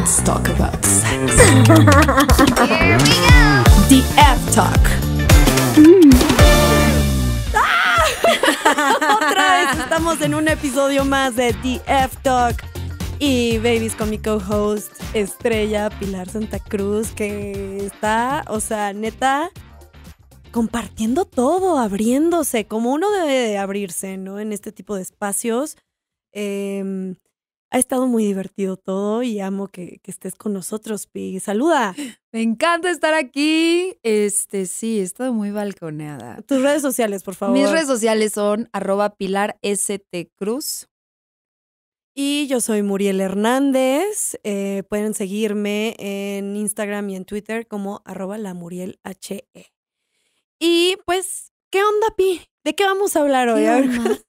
Let's talk about sex. Here we go. The F Talk. Mm. Otra vez estamos en un episodio más de The F Talk. Y babies con mi co-host estrella Pilar Santa Cruz, que está, o sea, neta, compartiendo todo, abriéndose, como uno debe de abrirse, ¿no? En este tipo de espacios. Em, ha estado muy divertido todo y amo que, estés con nosotros, Pi. Saluda. Me encanta estar aquí. Este, sí, he estado muy balconeada. Tus redes sociales, por favor. Mis redes sociales son arroba pilar st cruz. Y yo soy Muriel Hernández. Eh, pueden seguirme en Instagram y en Twitter como arroba la e. Y pues, ¿qué onda, Pi? ¿De qué vamos a hablar hoy?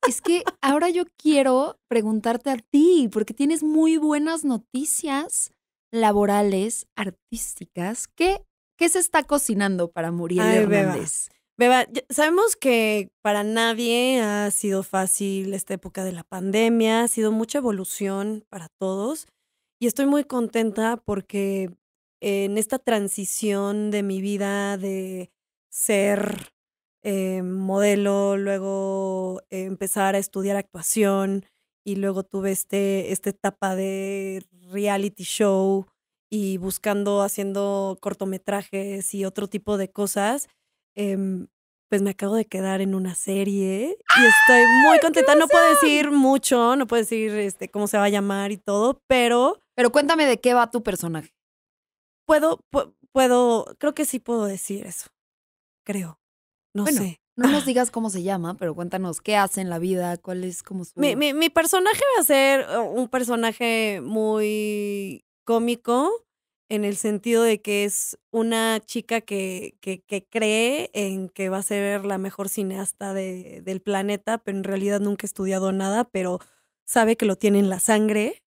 es que ahora yo quiero preguntarte a ti, porque tienes muy buenas noticias laborales, artísticas. ¿Qué, qué se está cocinando para Muriel Hernández? Beba, sabemos que para nadie ha sido fácil esta época de la pandemia, ha sido mucha evolución para todos y estoy muy contenta porque en esta transición de mi vida de ser eh, modelo, luego eh, empezar a estudiar actuación y luego tuve este, esta etapa de reality show y buscando, haciendo cortometrajes y otro tipo de cosas. Em, pues me acabo de quedar en una serie y estoy muy contenta. No puedo decir mucho, no puedo decir este, cómo se va a llamar y todo, pero... Pero cuéntame de qué va tu personaje. Puedo, puedo, creo que sí puedo decir eso, creo. No sé. No nos digas cómo se llama, pero cuéntanos qué hace en la vida, cuál es como su. Mi, mi, personaje va a ser un personaje muy cómico en el sentido de que es una chica que, que, que, cree en que va a ser la mejor cineasta del planeta, pero en realidad nunca ha estudiado nada, pero sabe que lo tiene en la sangre,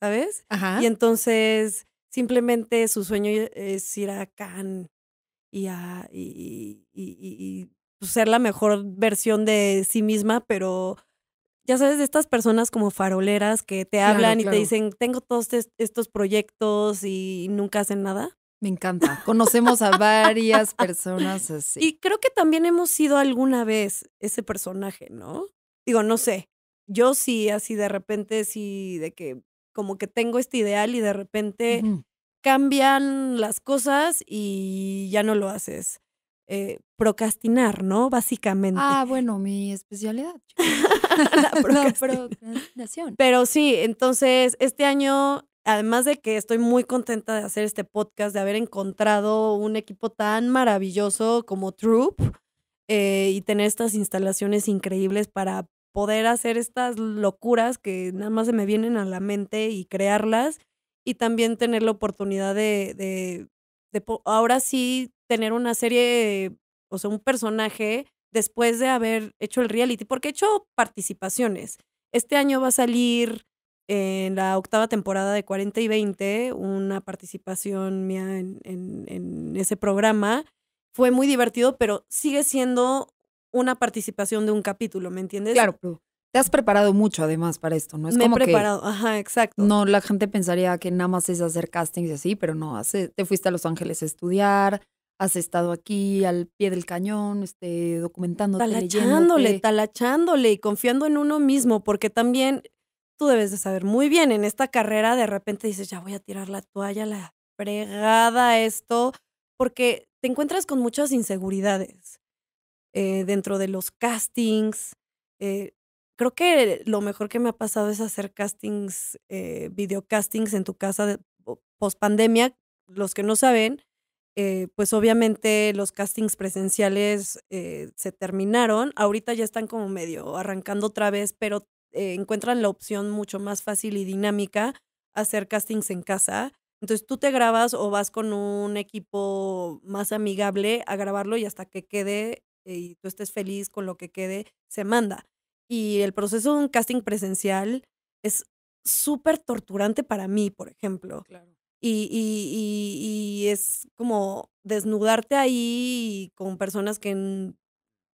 ¿sabes? Ajá. Y entonces simplemente su sueño eh, es ir a Cannes y y, pues, ser la mejor versión de sí misma, pero ya sabes, de estas personas como faroleras que te hablan y te dicen, tengo todos estos proyectos y nunca hacen nada. Me encanta. Conocemos a varias personas así. Y creo que también hemos sido alguna vez ese personaje, ¿no? Digo, no sé. Yo sí, así de repente, sí, de que como que tengo este ideal y de repente cambian las cosas y ya no lo haces. Eh, procrastinar, ¿no? Básicamente. Ah, bueno, mi especialidad. la, procrastinación. Pero sí, entonces este año, además de que estoy muy contenta de hacer este podcast, de haber encontrado un equipo tan maravilloso como Troop eh, y tener estas instalaciones increíbles para poder hacer estas locuras que nada más se me vienen a la mente y crearlas y también tener la oportunidad de, de, ahora sí tener una serie, o sea, un personaje después de haber hecho el reality, porque he hecho participaciones. Este año va a salir en la octava temporada de 40 y 20, una participación mía en, en, en ese programa. Fue muy divertido, pero sigue siendo una participación de un capítulo, ¿me entiendes? Claro. Te has preparado mucho además para esto, ¿no? Es Me he preparado, ajá, exacto. No, la gente pensaría que nada más es hacer castings y así, pero no, hace, te fuiste a Los Ángeles a estudiar, has estado aquí al pie del cañón, este, documentándote, talachándole, talachándole y confiando en uno mismo, porque también tú debes de saber muy bien, en esta carrera de repente dices, ya voy a tirar la toalla, la fregada esto, porque te encuentras con muchas inseguridades eh, dentro de los castings, eh, creo que lo mejor que me ha pasado es hacer castings, eh, videocastings en tu casa de, post pandemia. Los que no saben, eh, pues obviamente los castings presenciales eh, se terminaron. Ahorita ya están como medio arrancando otra vez, pero eh, encuentran la opción mucho más fácil y dinámica hacer castings en casa. Entonces tú te grabas o vas con un equipo más amigable a grabarlo y hasta que quede y tú estés feliz con lo que quede, se manda. Y el proceso de un casting presencial es súper torturante para mí, por ejemplo. Claro. Y, y, es como desnudarte ahí con personas que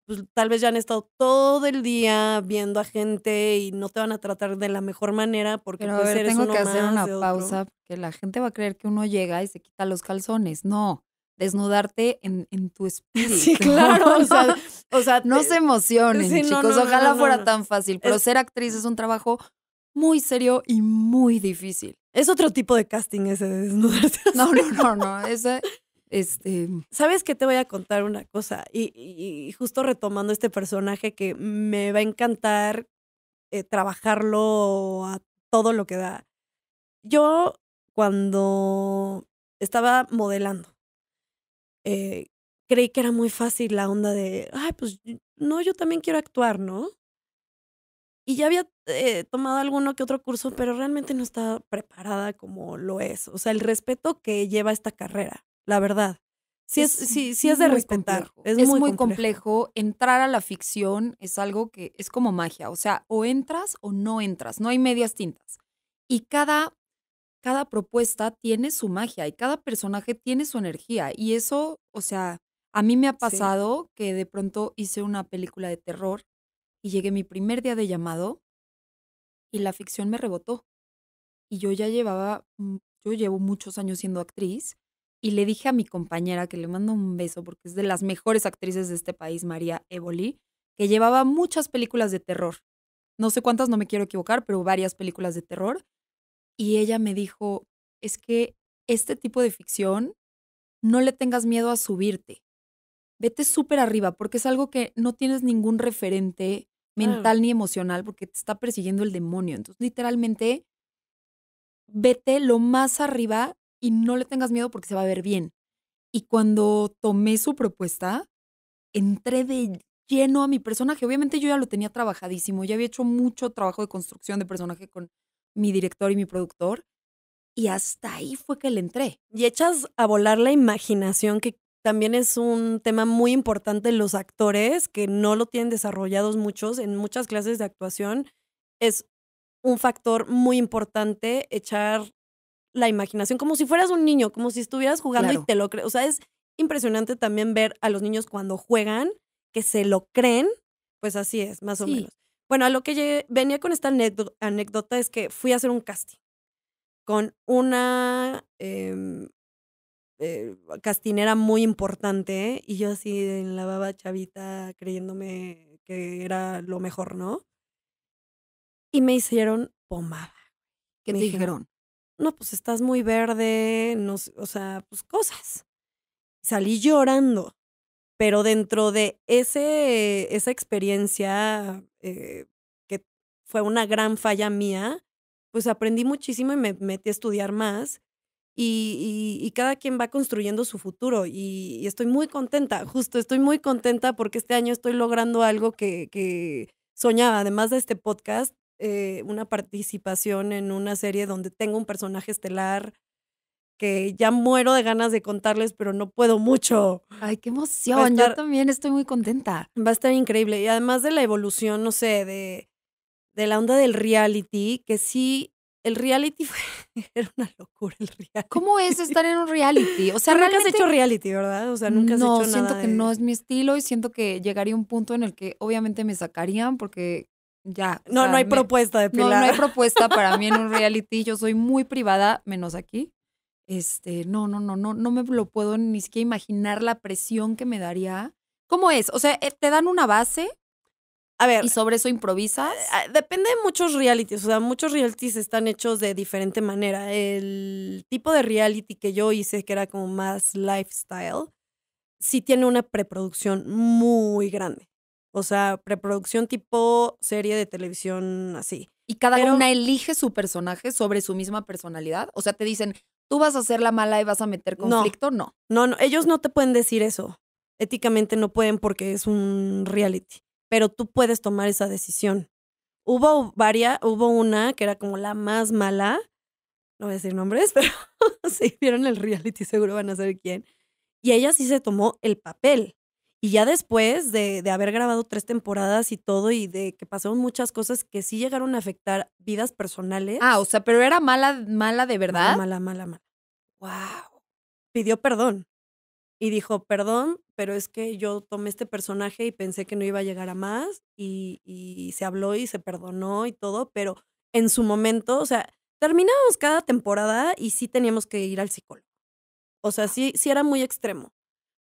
pues, tal vez ya han estado todo el día viendo a gente y no te van a tratar de la mejor manera porque Pero a pues, ver, tengo que hacer una pausa porque la gente va a creer que uno llega y se quita los calzones. No, desnudarte en, en tu espíritu. Sí, claro. o sea, o sea, no eh, se emocionen, chicos. Ojalá fuera tan fácil. Pero ser actriz es un trabajo muy serio y muy difícil. Es otro tipo de casting ese de desnudarse. No, no, no, no. Ese, este. Sabes qué? te voy a contar una cosa. Y, justo retomando este personaje que me va a encantar eh, trabajarlo a todo lo que da. Yo, cuando estaba modelando, eh, creí que era muy fácil la onda de, ay, pues no, yo también quiero actuar, ¿no? Y ya había eh, tomado alguno que otro curso, pero realmente no estaba preparada como lo es. O sea, el respeto que lleva esta carrera, la verdad. Sí es, sí, es de respetar. Es, muy, complejo. complejo. Entrar a la ficción es algo que es como magia. O sea, o entras o no entras. No hay medias tintas. Y cada, cada propuesta tiene su magia y cada personaje tiene su energía. Y eso, o sea, a mí me ha pasado que de pronto hice una película de terror y llegué mi primer día de llamado y la ficción me rebotó. Y yo ya llevaba, mm, yo llevo muchos años siendo actriz y le dije a mi compañera, que le mando un beso porque es de las mejores actrices de este país, María Evoli, que llevaba muchas películas de terror. No sé cuántas, no me quiero equivocar, pero varias películas de terror. Y ella me dijo, es que este tipo de ficción, no le tengas miedo a subirte vete súper arriba, porque es algo que no tienes ningún referente mental ni emocional, porque te está persiguiendo el demonio. Entonces, literalmente, vete lo más arriba y no le tengas miedo porque se va a ver bien. Y cuando tomé su propuesta, entré de lleno a mi personaje. Obviamente yo ya lo tenía trabajadísimo, ya había hecho mucho trabajo de construcción de personaje con mi director y mi productor. Y hasta ahí fue que le entré. Y echas a volar la imaginación que también es un tema muy importante los actores que no lo tienen desarrollados muchos en muchas clases de actuación. Es un factor muy importante echar la imaginación como si fueras un niño, como si estuvieras jugando y te lo crees. O sea, es impresionante también ver a los niños cuando juegan que se lo creen. Pues así es, más o menos. Bueno, a lo que venía con esta anécdota es que fui a hacer un casting con una em, eh, era muy importante y yo así en la baba chavita creyéndome que era lo mejor, ¿no? Y me hicieron pomada. ¿Qué me dijeron? No, pues estás muy verde, no, o sea, pues cosas. Salí llorando, pero dentro de ese, esa experiencia eh, que fue una gran falla mía, pues aprendí muchísimo y me metí a estudiar más y, cada quien va construyendo su futuro y, estoy muy contenta, justo estoy muy contenta porque este año estoy logrando algo que, soñaba, además de este podcast, eh, una participación en una serie donde tengo un personaje estelar que ya muero de ganas de contarles, pero no puedo mucho. Ay, qué emoción, yo también estoy muy contenta. Va a estar increíble y además de la evolución, no sé, de, de la onda del reality, que sí el reality fue, era una locura el reality. ¿Cómo es estar en un reality? O sea, nunca has hecho reality, ¿verdad? O sea, nunca has hecho nada. No, siento que no es mi estilo y siento que llegaría un punto en el que obviamente me sacarían porque ya. No, no hay propuesta de Pilar. No, no hay propuesta para mí en un reality. Yo soy muy privada, menos aquí. Este, no, no, no, no, no me lo puedo ni siquiera imaginar la presión que me daría. ¿Cómo es? O sea, eh, te dan una base a ver. ¿Y sobre eso improvisas? Eh, ah, depende de muchos realities. O sea, muchos realities están hechos de diferente manera. El tipo de reality que yo hice, que era como más lifestyle, sí tiene una preproducción muy grande. O sea, preproducción tipo serie de televisión así. ¿Y cada una elige su personaje sobre su misma personalidad? O sea, te dicen, tú vas a hacer la mala y vas a meter conflicto. No, no, no ellos no te pueden decir eso. Éticamente no pueden porque es un reality pero tú puedes tomar esa decisión. Hubo varias, hubo una que era como la más mala, no voy a decir nombres, pero si vieron el reality seguro van a saber quién. Y ella sí se tomó el papel. Y ya después de, haber grabado tres temporadas y todo, y de que pasaron muchas cosas que sí llegaron a afectar vidas personales. Ah, o sea, pero era mala, mala de verdad. Mala, mala, mala. mala. Wow. Pidió perdón. Y dijo, perdón, pero es que yo tomé este personaje y pensé que no iba a llegar a más y, se habló y se perdonó y todo, pero en su momento, o sea, terminábamos cada temporada y sí teníamos que ir al psicólogo. O sea, sí, sí era muy extremo,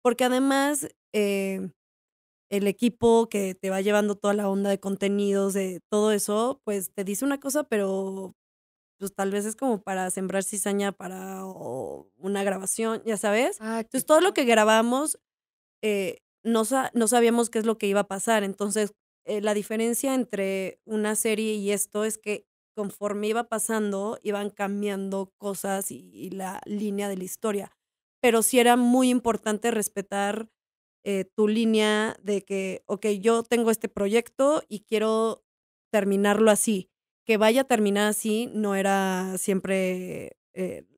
porque además eh, el equipo que te va llevando toda la onda de contenidos, de todo eso, pues te dice una cosa, pero pues tal vez es como para sembrar cizaña para una grabación, ya sabes. Ah, Entonces todo lo que grabamos eh, no, sabíamos qué es lo que iba a pasar. Entonces, eh, la diferencia entre una serie y esto es que conforme iba pasando, iban cambiando cosas y, la línea de la historia. Pero sí era muy importante respetar eh, tu línea de que, ok, yo tengo este proyecto y quiero terminarlo así. Que vaya a terminar así no era siempre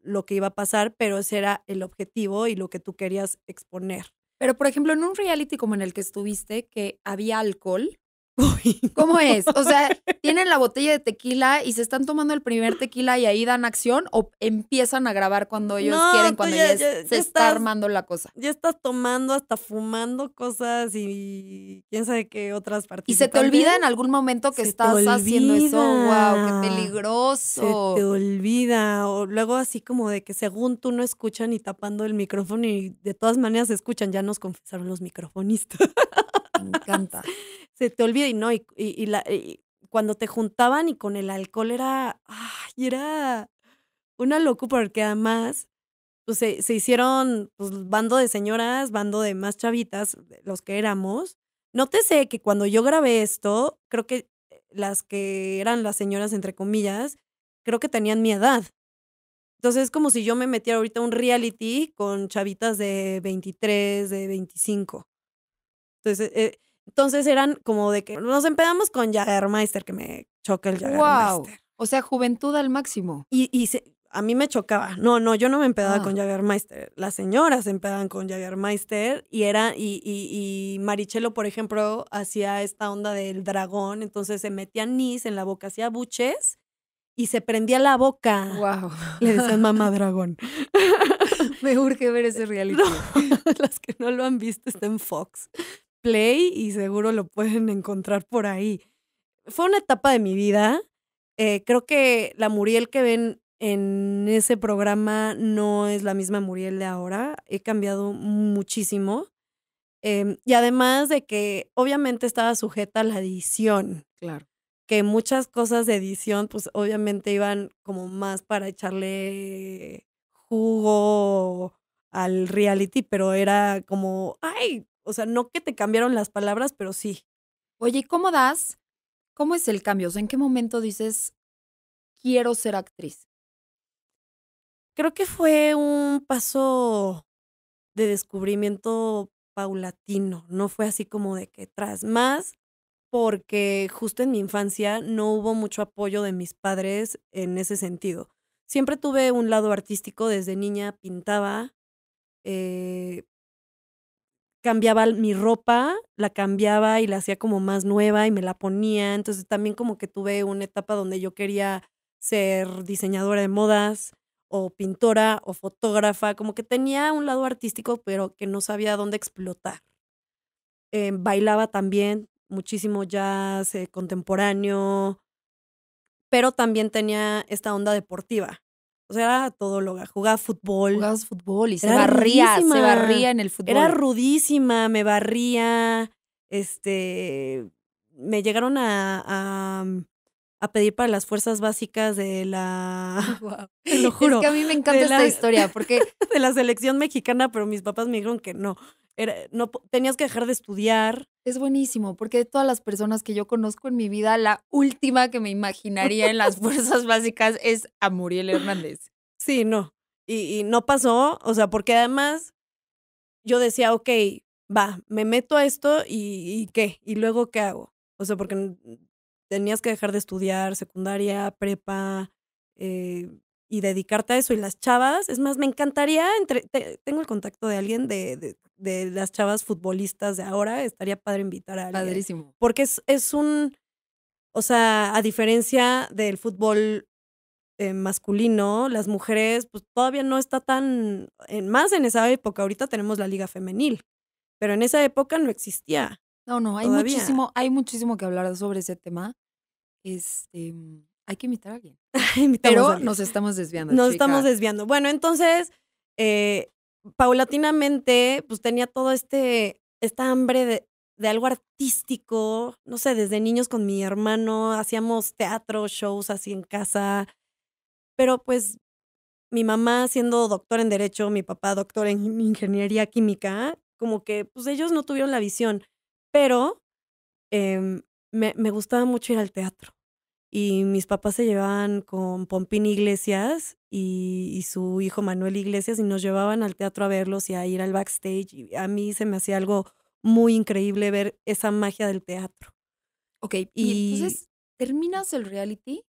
lo que iba a pasar, pero ese era el objetivo y lo que tú querías exponer. Pero, por ejemplo, en un reality como en el que estuviste, que había alcohol, ¿Cómo es? O sea, tienen la botella de tequila y se están tomando el primer tequila y ahí dan acción o empiezan a grabar cuando ellos quieren, cuando ya, se está armando la cosa. Ya estás tomando, hasta fumando cosas y quién sabe qué otras partes. Y se te olvida en algún momento que estás haciendo eso. ¡Wow! ¡Qué peligroso! Se te olvida. O luego así como de que según tú no escuchan y tapando el micrófono y de todas maneras escuchan. Ya nos confesaron los microfonistas. Me encanta. Se te olvida y no, y, la, cuando te juntaban y con el alcohol era, ay, era una locura porque además pues, se, hicieron pues, bando de señoras, bando de más chavitas, los que éramos. Nótese que cuando yo grabé esto, creo que eh, las que eran las señoras, entre comillas, creo que tenían mi edad. Entonces es como si yo me metiera ahorita un reality con chavitas de 23, de 25. Entonces, eh, entonces eran como de que nos empedamos con Jagermeister, que me choca el Jagermeister. Meister O sea, juventud al máximo. Y, a mí me chocaba. No, no, yo no me empedaba ah. con Jagermeister. Las señoras se empedaban con Jagermeister y era y, y, y Marichelo, por ejemplo, hacía esta onda del dragón, entonces se metía anís en la boca, hacía buches y se prendía la boca. Wow. Le decían mamá dragón. me urge ver ese reality. las que no lo han visto está en Fox y seguro lo pueden encontrar por ahí. Fue una etapa de mi vida. Eh, creo que la Muriel que ven en ese programa no es la misma Muriel de ahora. He cambiado muchísimo. Em, y además de que obviamente estaba sujeta a la edición. Claro. Que muchas cosas de edición, pues obviamente iban como más para echarle jugo al reality, pero era como, ay, o sea, no que te cambiaron las palabras, pero sí. Oye, ¿y cómo das? ¿Cómo es el cambio? O ¿en qué momento dices, quiero ser actriz? Creo que fue un paso de descubrimiento paulatino, no fue así como de que tras más, porque justo en mi infancia no hubo mucho apoyo de mis padres en ese sentido. Siempre tuve un lado artístico, desde niña pintaba, eh, cambiaba mi ropa, la cambiaba y la hacía como más nueva y me la ponía. Entonces también como que tuve una etapa donde yo quería ser diseñadora de modas o pintora o fotógrafa, como que tenía un lado artístico, pero que no sabía dónde explotar. Eh, bailaba también muchísimo jazz eh, contemporáneo, pero también tenía esta onda deportiva. O sea, era todóloga, jugaba fútbol. Jugabas fútbol y se barría, se barría en el fútbol. Era rudísima, me barría, este, me llegaron a a pedir para las fuerzas básicas de la... Te lo juro. Es que a mí me encanta esta historia porque... De la selección mexicana, pero mis papás me dijeron que no. Era, no tenías que dejar de estudiar. Es buenísimo, porque de todas las personas que yo conozco en mi vida, la última que me imaginaría en las fuerzas básicas es a Muriel Hernández. Sí, no. Y, no pasó, o sea, porque además yo decía, ok, va, me meto a esto y qué, y luego qué hago. O sea, porque tenías que dejar de estudiar secundaria, prepa eh, y dedicarte a eso. Y las chavas, es más, me encantaría, entre, tengo el contacto de alguien de, de, las chavas futbolistas de ahora, estaría padre invitar a alguien. Padrísimo. Porque es, es un, o sea, a diferencia del fútbol eh, masculino, las mujeres, pues todavía no está tan, más en esa época, ahorita tenemos la liga femenil, pero en esa época no existía. No, no, hay muchísimo, hay muchísimo que hablar sobre ese tema. Este, hay que invitar a alguien. Pero nos estamos desviando. Nos estamos desviando. Bueno, entonces, eh, paulatinamente, pues tenía todo este, esta hambre de, de algo artístico. No sé, desde niños con mi hermano hacíamos teatro, shows así en casa. Pero pues mi mamá siendo doctor en derecho, mi papá doctor en ingeniería química, como que pues ellos no tuvieron la visión. Pero em, me, gustaba mucho ir al teatro. Y mis papás se llevaban con Pompín Iglesias y, su hijo Manuel Iglesias y nos llevaban al teatro a verlos y a ir al backstage. Y a mí se me hacía algo muy increíble ver esa magia del teatro. Ok, y, entonces terminas el reality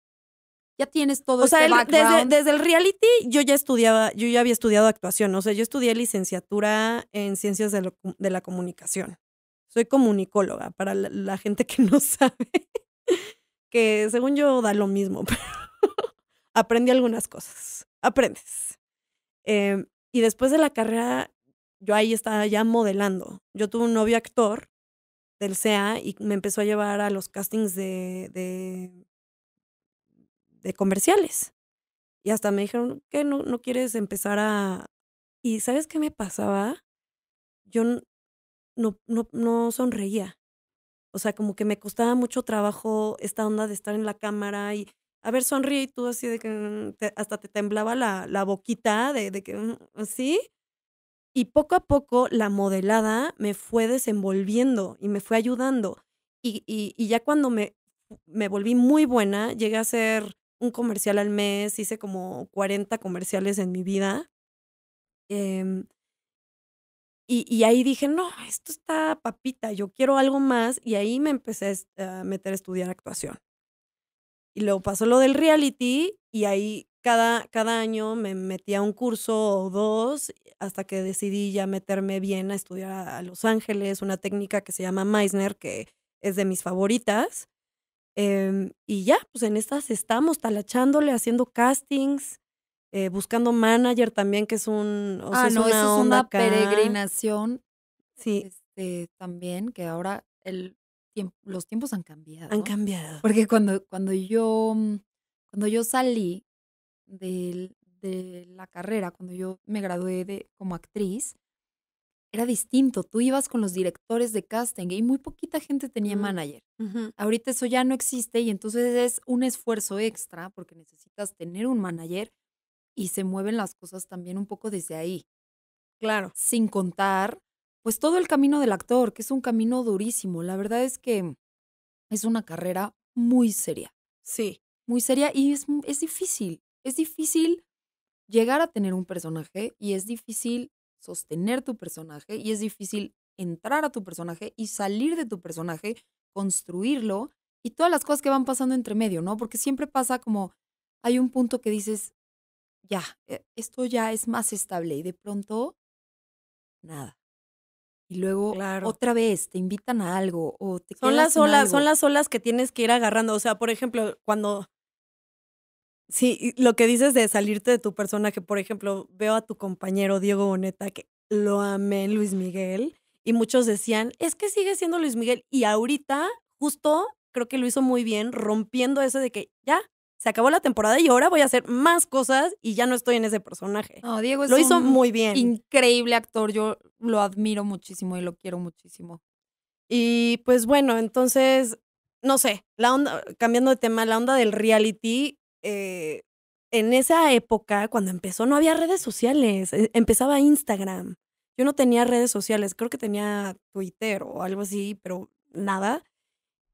ya tienes todo o sea, este Desde, desde, el reality yo ya estudiaba, yo ya había estudiado actuación, o sea, yo estudié licenciatura en ciencias de, de la comunicación. Soy comunicóloga, para la, gente que no sabe, que según yo da lo mismo, aprendí algunas cosas, aprendes. Em, y después de la carrera, yo ahí estaba ya modelando. Yo tuve un novio actor del CEA y me empezó a llevar a los castings de, de, comerciales. Y hasta me dijeron, ¿qué? ¿No, no quieres empezar a...? Y ¿sabes qué me pasaba? Yo no, no, no sonreía. O sea, como que me costaba mucho trabajo esta onda de estar en la cámara y, a ver, sonríe y tú así de que mm, hasta te temblaba la, la boquita de, de que así. Mm, mm, y poco a poco la modelada me fue desenvolviendo y me fue ayudando. Y, y, ya cuando me, me volví muy buena, llegué a hacer un comercial al mes, hice como 40 comerciales en mi vida. Eh, y, ahí dije, no, esto está papita, yo quiero algo más. Y ahí me empecé a meter a estudiar actuación. Y luego pasó lo del reality y ahí cada, cada año me metía un curso o dos hasta que decidí ya meterme bien a estudiar a, Los Ángeles, una técnica que se llama Meisner, que es de mis favoritas. Em, y ya, pues en estas estamos talachándole, haciendo castings, eh, buscando manager también, que es un. ah, no, una eso es una peregrinación. Sí. Este, también, que ahora el los tiempos han cambiado. Han cambiado. Porque cuando, cuando yo mm, cuando yo salí de, la carrera, cuando yo me gradué de, como actriz, era distinto. Tú ibas con los directores de casting y muy poquita gente tenía manager. Ahorita eso ya no existe y entonces es un esfuerzo extra porque necesitas tener un manager y se mueven las cosas también un poco desde ahí. Claro. Sin contar, pues todo el camino del actor, que es un camino durísimo. La verdad es que es una carrera muy seria. Sí. Muy seria y es, es difícil. Es difícil llegar a tener un personaje y es difícil sostener tu personaje y es difícil entrar a tu personaje y salir de tu personaje, construirlo y todas las cosas que van pasando entre medio, ¿no? Porque siempre pasa como hay un punto que dices, ya, eh, esto ya es más estable y de pronto, nada. Y luego otra vez te invitan a algo o te son las olas, son las olas que tienes que ir agarrando. O sea, por ejemplo, cuando sí, lo que dices de salirte de tu personaje, por ejemplo, veo a tu compañero Diego Boneta que lo amé, Luis Miguel, y muchos decían es que sigue siendo Luis Miguel y ahorita justo creo que lo hizo muy bien rompiendo eso de que ya se acabó la temporada y ahora voy a hacer más cosas y ya no estoy en ese personaje. No, Diego es lo hizo muy bien. Increíble actor, yo lo admiro muchísimo y lo quiero muchísimo. Y pues bueno, entonces, no sé, la onda, cambiando de tema, la onda del reality, eh, en esa época, cuando empezó, no había redes sociales, e, empezaba Instagram. Yo no tenía redes sociales, creo que tenía Twitter o algo así, pero nada.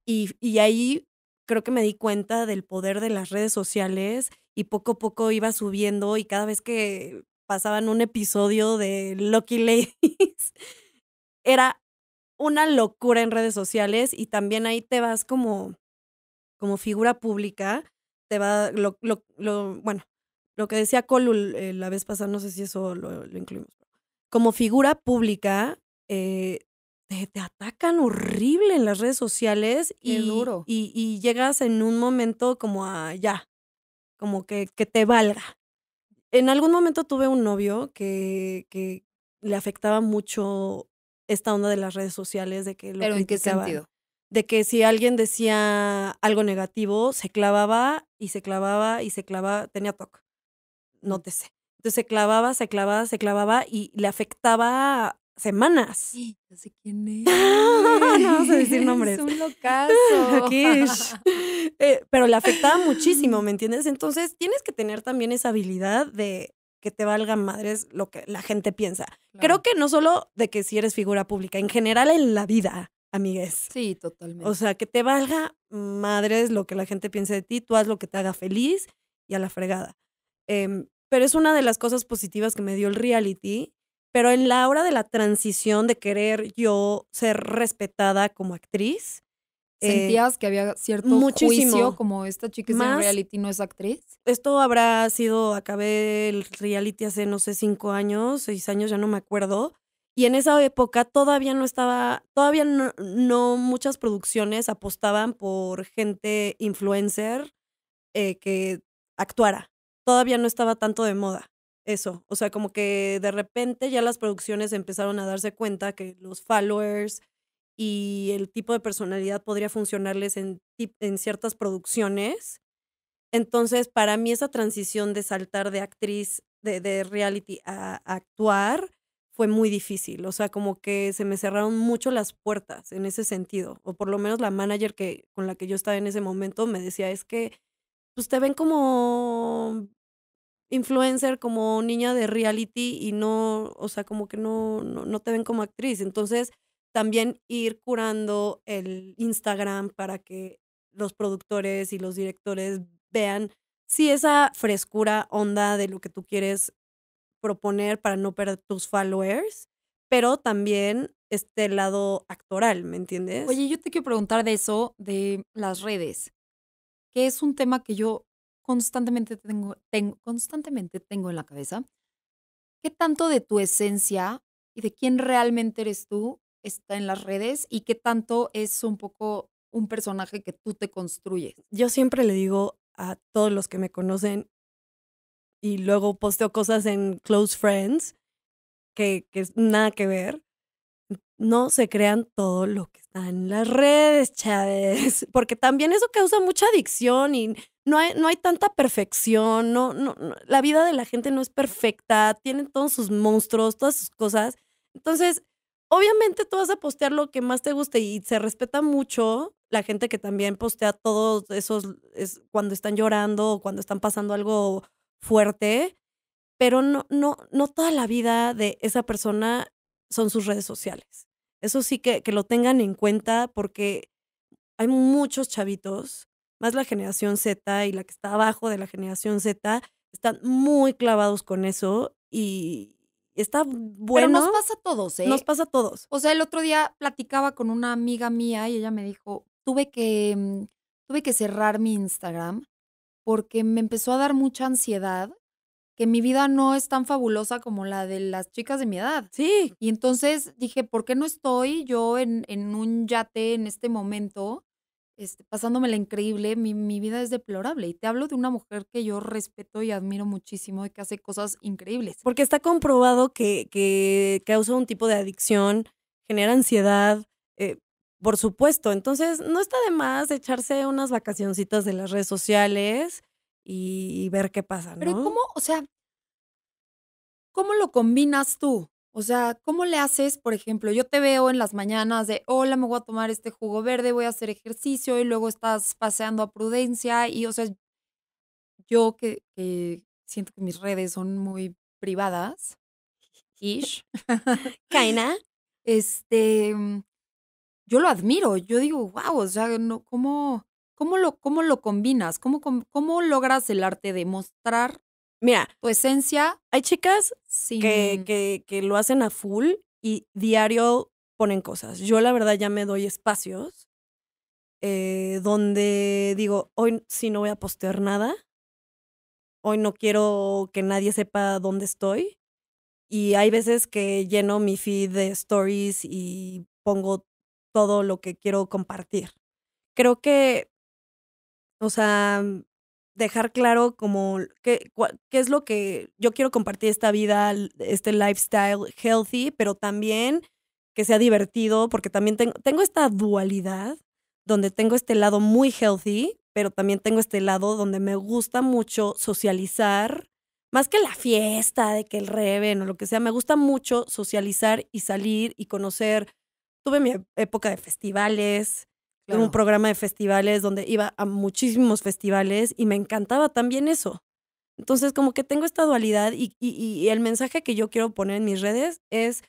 Y, y ahí creo que me di cuenta del poder de las redes sociales y poco a poco iba subiendo y cada vez que pasaban un episodio de Lucky Ladies, era una locura en redes sociales y también ahí te vas como, como figura pública, te va, lo, bueno, lo que decía Colul eh, la vez pasada, no sé si eso lo, lo incluimos, como figura pública, eh, te, atacan horrible en las redes sociales y, duro. y, llegas en un momento como a ya, como que, te valga. En algún momento tuve un novio que, le afectaba mucho esta onda de las redes sociales, de que lo ¿Pero en qué sentido? De que si alguien decía algo negativo, se clavaba y se clavaba y se clavaba, tenía TOC, mm. sé Entonces se clavaba, se clavaba, se clavaba y le afectaba semanas. No sé quién es. no vamos a decir nombres. Es un locazo. Eh, pero le afectaba muchísimo, ¿me entiendes? Entonces tienes que tener también esa habilidad de que te valga madres lo que la gente piensa. Creo que no solo de que si eres figura pública, en general en la vida, amigues. Sí, totalmente. O sea, que te valga madres lo que la gente piense de ti, tú haz lo que te haga feliz y a la fregada. Em, pero es una de las cosas positivas que me dio el reality, pero en la hora de la transición de querer yo ser respetada como actriz. Eh, ¿Sentías que había cierto muchísimo. juicio como esta chica reality no es actriz? Esto habrá sido, acabé el reality hace, no sé, cinco años, seis años, ya no me acuerdo. Y en esa época todavía no estaba, todavía no, no muchas producciones apostaban por gente influencer eh, que actuara. Todavía no estaba tanto de moda eso. O sea, como que de repente ya las producciones empezaron a darse cuenta que los followers y el tipo de personalidad podría funcionarles en, en ciertas producciones. Entonces, para mí esa transición de saltar de actriz de, reality a, actuar fue muy difícil. O sea, como que se me cerraron mucho las puertas en ese sentido. O por lo menos la manager que, con la que yo estaba en ese momento me decía, es que usted pues, ven como influencer, como niña de reality y no, o sea, como que no, no, te ven como actriz. Entonces, también ir curando el Instagram para que los productores y los directores vean si esa frescura onda de lo que tú quieres proponer para no perder tus followers, pero también este lado actoral, ¿me entiendes? Oye, yo te quiero preguntar de eso, de las redes, que es un tema que yo constantemente tengo, tengo, constantemente tengo en la cabeza, ¿qué tanto de tu esencia y de quién realmente eres tú está en las redes y qué tanto es un poco un personaje que tú te construyes? Yo siempre le digo a todos los que me conocen y luego posteo cosas en Close Friends que, es nada que ver. No se crean todo lo que está en las redes, Chávez, porque también eso causa mucha adicción y no hay, no hay tanta perfección, no, no, la vida de la gente no es perfecta, tienen todos sus monstruos, todas sus cosas. Entonces, obviamente tú vas a postear lo que más te guste y se respeta mucho la gente que también postea todos esos, es cuando están llorando o cuando están pasando algo fuerte, pero no, no, no toda la vida de esa persona son sus redes sociales. Eso sí que, que lo tengan en cuenta porque hay muchos chavitos más la generación Z y la que está abajo de la generación Z, están muy clavados con eso y está bueno. Pero nos pasa a todos, ¿eh? Nos pasa a todos. O sea, el otro día platicaba con una amiga mía y ella me dijo, tuve que, mm, tuve que cerrar mi Instagram porque me empezó a dar mucha ansiedad que mi vida no es tan fabulosa como la de las chicas de mi edad. Sí. Y entonces dije, ¿por qué no estoy yo en, en un yate en este momento este, pasándomela increíble, mi, vida es deplorable. Y te hablo de una mujer que yo respeto y admiro muchísimo y que hace cosas increíbles. Porque está comprobado que, causa un tipo de adicción, genera ansiedad, eh, por supuesto. Entonces, no está de más echarse unas vacacioncitas de las redes sociales y, ver qué pasa, ¿no? Pero ¿cómo, o sea, cómo lo combinas tú? O sea, ¿cómo le haces, por ejemplo, yo te veo en las mañanas de, hola, me voy a tomar este jugo verde, voy a hacer ejercicio y luego estás paseando a prudencia y, o sea, yo que, siento que mis redes son muy privadas, ish, Kaina, este, mm, yo lo admiro, yo digo, wow, o sea, no, ¿cómo, cómo, lo, cómo lo combinas? cómo, cómo logras el arte de mostrar Mira, tu esencia. Hay chicas que, que, lo hacen a full y diario ponen cosas. Yo la verdad ya me doy espacios eh, donde digo, hoy sí no voy a postear nada, hoy no quiero que nadie sepa dónde estoy. Y hay veces que lleno mi feed de stories y pongo todo lo que quiero compartir. Creo que, o sea, dejar claro como qué, qué es lo que yo quiero compartir esta vida, este lifestyle healthy, pero también que sea divertido, porque también tengo, tengo esta dualidad donde tengo este lado muy healthy, pero también tengo este lado donde me gusta mucho socializar, más que la fiesta, de que el reven o lo que sea, me gusta mucho socializar y salir y conocer. Tuve mi época de festivales, un programa de festivales donde iba a muchísimos festivales y me encantaba también eso. Entonces, como que tengo esta dualidad y, y, el mensaje que yo quiero poner en mis redes es,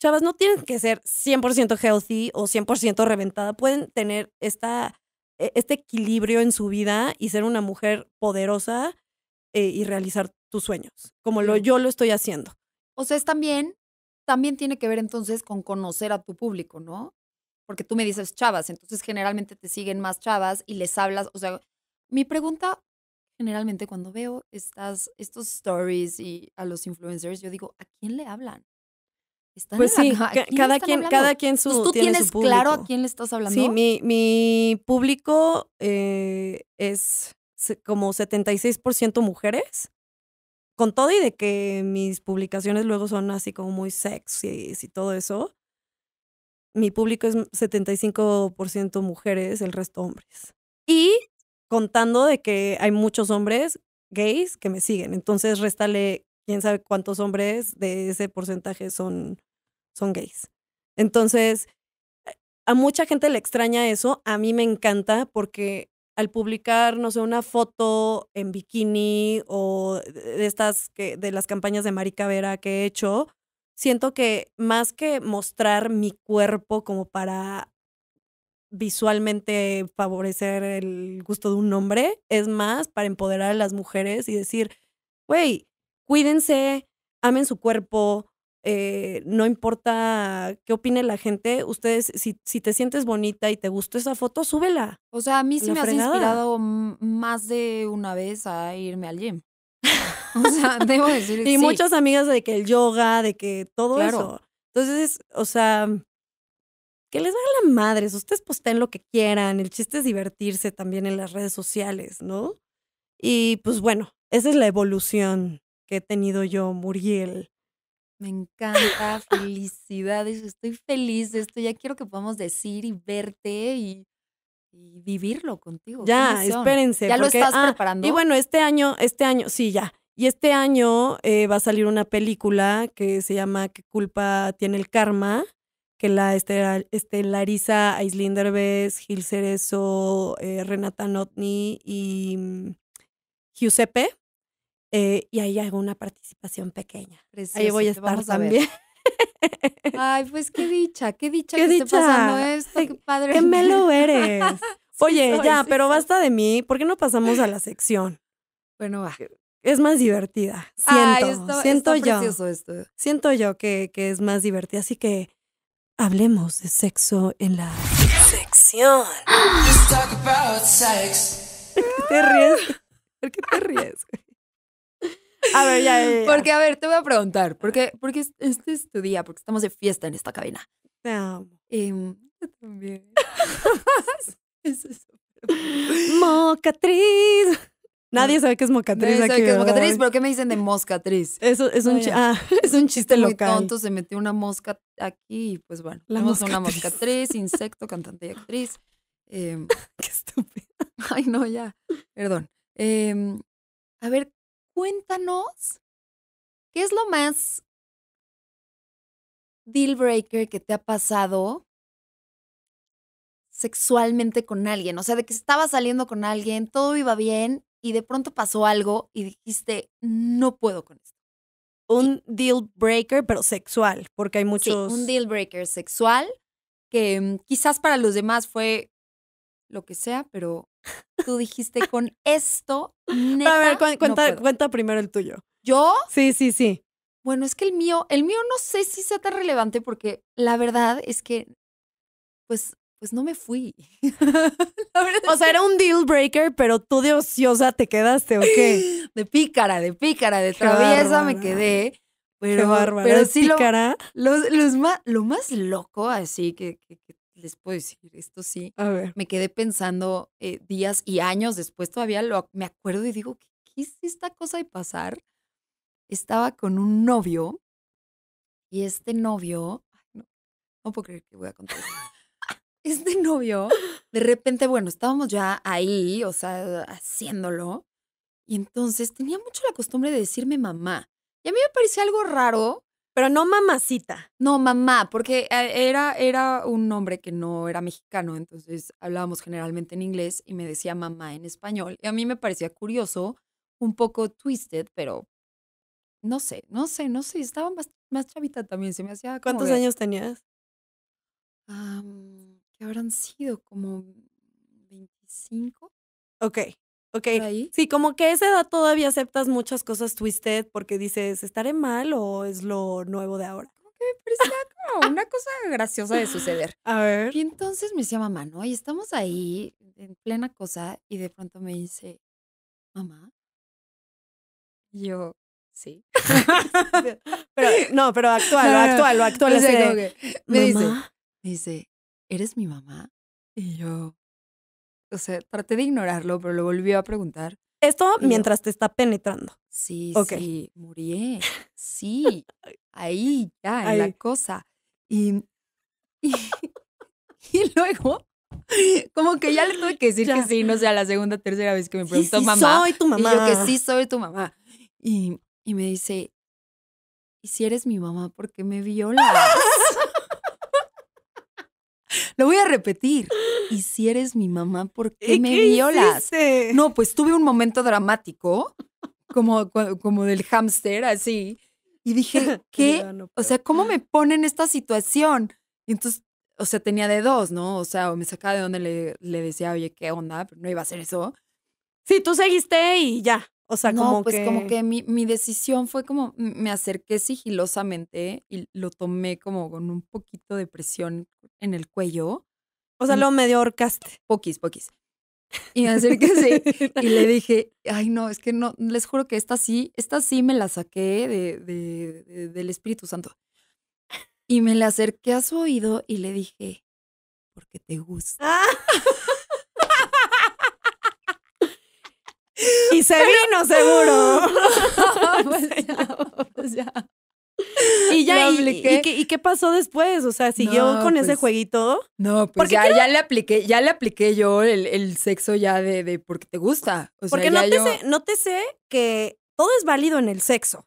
chavas, no tienen que ser 100% healthy o 100% reventada, pueden tener esta, e, este equilibrio en su vida y ser una mujer poderosa eh, y realizar tus sueños, como lo, yo lo estoy haciendo. O sea, es también, también tiene que ver entonces con conocer a tu público, ¿no? porque tú me dices chavas, entonces generalmente te siguen más chavas y les hablas, o sea, mi pregunta generalmente cuando veo estas, estos stories y a los influencers, yo digo, ¿a quién le hablan? pues sí, cada, quien, cada quien su ¿Tú tienes claro a quién le estás hablando? Sí, mi, mi público eh, es como 76% mujeres, con todo y de que mis publicaciones luego son así como muy sexy y todo eso mi público es 75% mujeres, el resto hombres. Y contando de que hay muchos hombres gays que me siguen. Entonces, réstale quién sabe cuántos hombres de ese porcentaje son, son gays. Entonces, a mucha gente le extraña eso. A mí me encanta porque al publicar, no sé, una foto en bikini o de estas que, de las campañas de marika Vera que he hecho, siento que más que mostrar mi cuerpo como para visualmente favorecer el gusto de un hombre, es más para empoderar a las mujeres y decir, güey, cuídense, amen su cuerpo, eh, no importa qué opine la gente, ustedes, si, si, te sientes bonita y te gustó esa foto, súbela. O sea, a mí sí me has inspirado más de una vez a irme al gym. O sea, debo decir. y muchas amigas de que el yoga, de que todo eso. Entonces, o sea, que les hagan la madre. Ustedes posten lo que quieran. El chiste es divertirse también en las redes sociales, ¿no? Y pues bueno, esa es la evolución que he tenido yo, Muriel. Me encanta, felicidades, estoy feliz de esto, ya quiero que podamos decir y verte y, vivirlo contigo. Ya, espérense. Ya lo estás ah, preparando. Y bueno, este año, este año, sí, ya. Y este año eh, va a salir una película que se llama ¿Qué culpa tiene el karma? que la este Aislinn Derbez, Gil Cerezo, eh, Renata Notni y mm, Giuseppe. Eh, y ahí hago una participación pequeña. ahí voy a estar también. Ay, pues qué dicha, qué dicha que dicha. esté pasando esto, padre. Que me lo eres. Oye, ya, pero basta de mí. ¿Por qué no pasamos a la sección? Bueno, va es más divertida. Siento, Ay, siento yo. Siento yo que, que, es más divertida. Así que hablemos de sexo en la sección. ¿Por qué te ríes? ¿Por qué te ríes? A ver, ya, Porque, a ver, te voy a preguntar. Porque, porque este es tu día, porque estamos de fiesta en esta cabina. Te amo. Em, yo también. Eso es. Mocatriz. Nadie sabe qué es mocatriz. Nadie sabe qué es mocatriz, pero ¿qué me dicen de moscatriz? Eso es un, ah, es un chiste este muy tonto, se metió una mosca aquí y pues bueno, La a una moscatriz, insecto, cantante y actriz. Em, qué estúpida. Ay, no, ya, perdón. Em, a ver, cuéntanos, ¿qué es lo más deal breaker que te ha pasado sexualmente con alguien? O sea, de que estaba saliendo con alguien, todo iba bien y de pronto pasó algo y dijiste, no puedo con esto? Un deal breaker, pero sexual, porque hay muchos... un deal breaker sexual que mm, quizás para los demás fue lo que sea, pero tú dijiste con esto, A ver, cuenta, cuenta primero el tuyo. ¿Yo? Sí, sí, sí. Bueno, es que el mío, el mío no sé si sea tan relevante porque la verdad es que, pues, pues no me fui. o sea, era un deal breaker, pero tú de ociosa te quedaste, ¿o qué? De pícara, de pícara, de traviesa me quedé. Pero, pero sí Lo, los, los más, lo más loco, así que, que, les puedo decir, esto sí, A ver. me quedé pensando eh, días y años después, todavía lo, me acuerdo y digo, ¿qué, ¿qué esta cosa de pasar? Estaba con un novio y este novio, no, no puedo creer que voy a contar este novio, de repente, bueno, estábamos ya ahí, o sea, haciéndolo. Y entonces tenía mucho la costumbre de decirme mamá. Y a mí me parecía algo raro. Pero no mamacita. No, mamá, porque eh, era, era un hombre que no era mexicano, entonces hablábamos generalmente en inglés y me decía mamá en español. Y a mí me parecía curioso, un poco twisted, pero no sé, no sé, no sé. Estaba más, chavita también, se me hacía. ¿Cuántos años tenías? que habrán sido como 25. Ok, ok. Sí, como que a esa edad todavía aceptas muchas cosas twisted porque dices, ¿estaré mal o es lo nuevo de ahora? Como que me parecía como una cosa graciosa de suceder. A ver. Y entonces me decía mamá, ¿no? Y estamos ahí en plena cosa y de pronto me dice, mamá. yo, sí. pero, no, pero actual, actual, actual. que, me me dice, ¿eres mi mamá? Y yo, o sea, traté de ignorarlo, pero lo volvió a preguntar. Esto mientras te está penetrando. Sí, sí, murié. Sí, ahí ya, en la cosa. Y, y, luego, como que ya le tuve que decir que sí, no sea la segunda, tercera vez que me preguntó mamá. Soy tu mamá. Y yo que sí, soy tu mamá. Y, y me dice, ¿y si eres mi mamá, por qué me violas? Lo voy a repetir. ¿Y si eres mi mamá, por qué, me violas? No, pues tuve un momento dramático, como, como del hámster, así. Y dije, ¿qué? o sea, ¿cómo me ponen esta situación? Y entonces, o sea, tenía de dos, ¿no? O sea, me sacaba de donde le, decía, oye, ¿qué onda? Pero no iba a hacer eso. Sí, tú seguiste y ya. O sea, no, pues como que mi, mi, decisión fue como me acerqué sigilosamente y lo tomé como con un poquito de presión en el cuello. O sea, lo medio ahorcaste. Poquis, poquis. Y me acerqué así y le dije, ay no, es que no, les juro que esta sí, esta sí me la saqué de, de, del Espíritu Santo. Y me le acerqué a su oído y le dije, porque te gusta. Ah. Y se vino seguro. Pues pues ya, Y ya, y, ¿qué, pasó después? O sea, ¿siguió con ese pues jueguito? No, pues ya, le apliqué, ya le apliqué yo el, sexo ya de, porque te gusta. porque no te sé, no te sé que todo es válido en el sexo.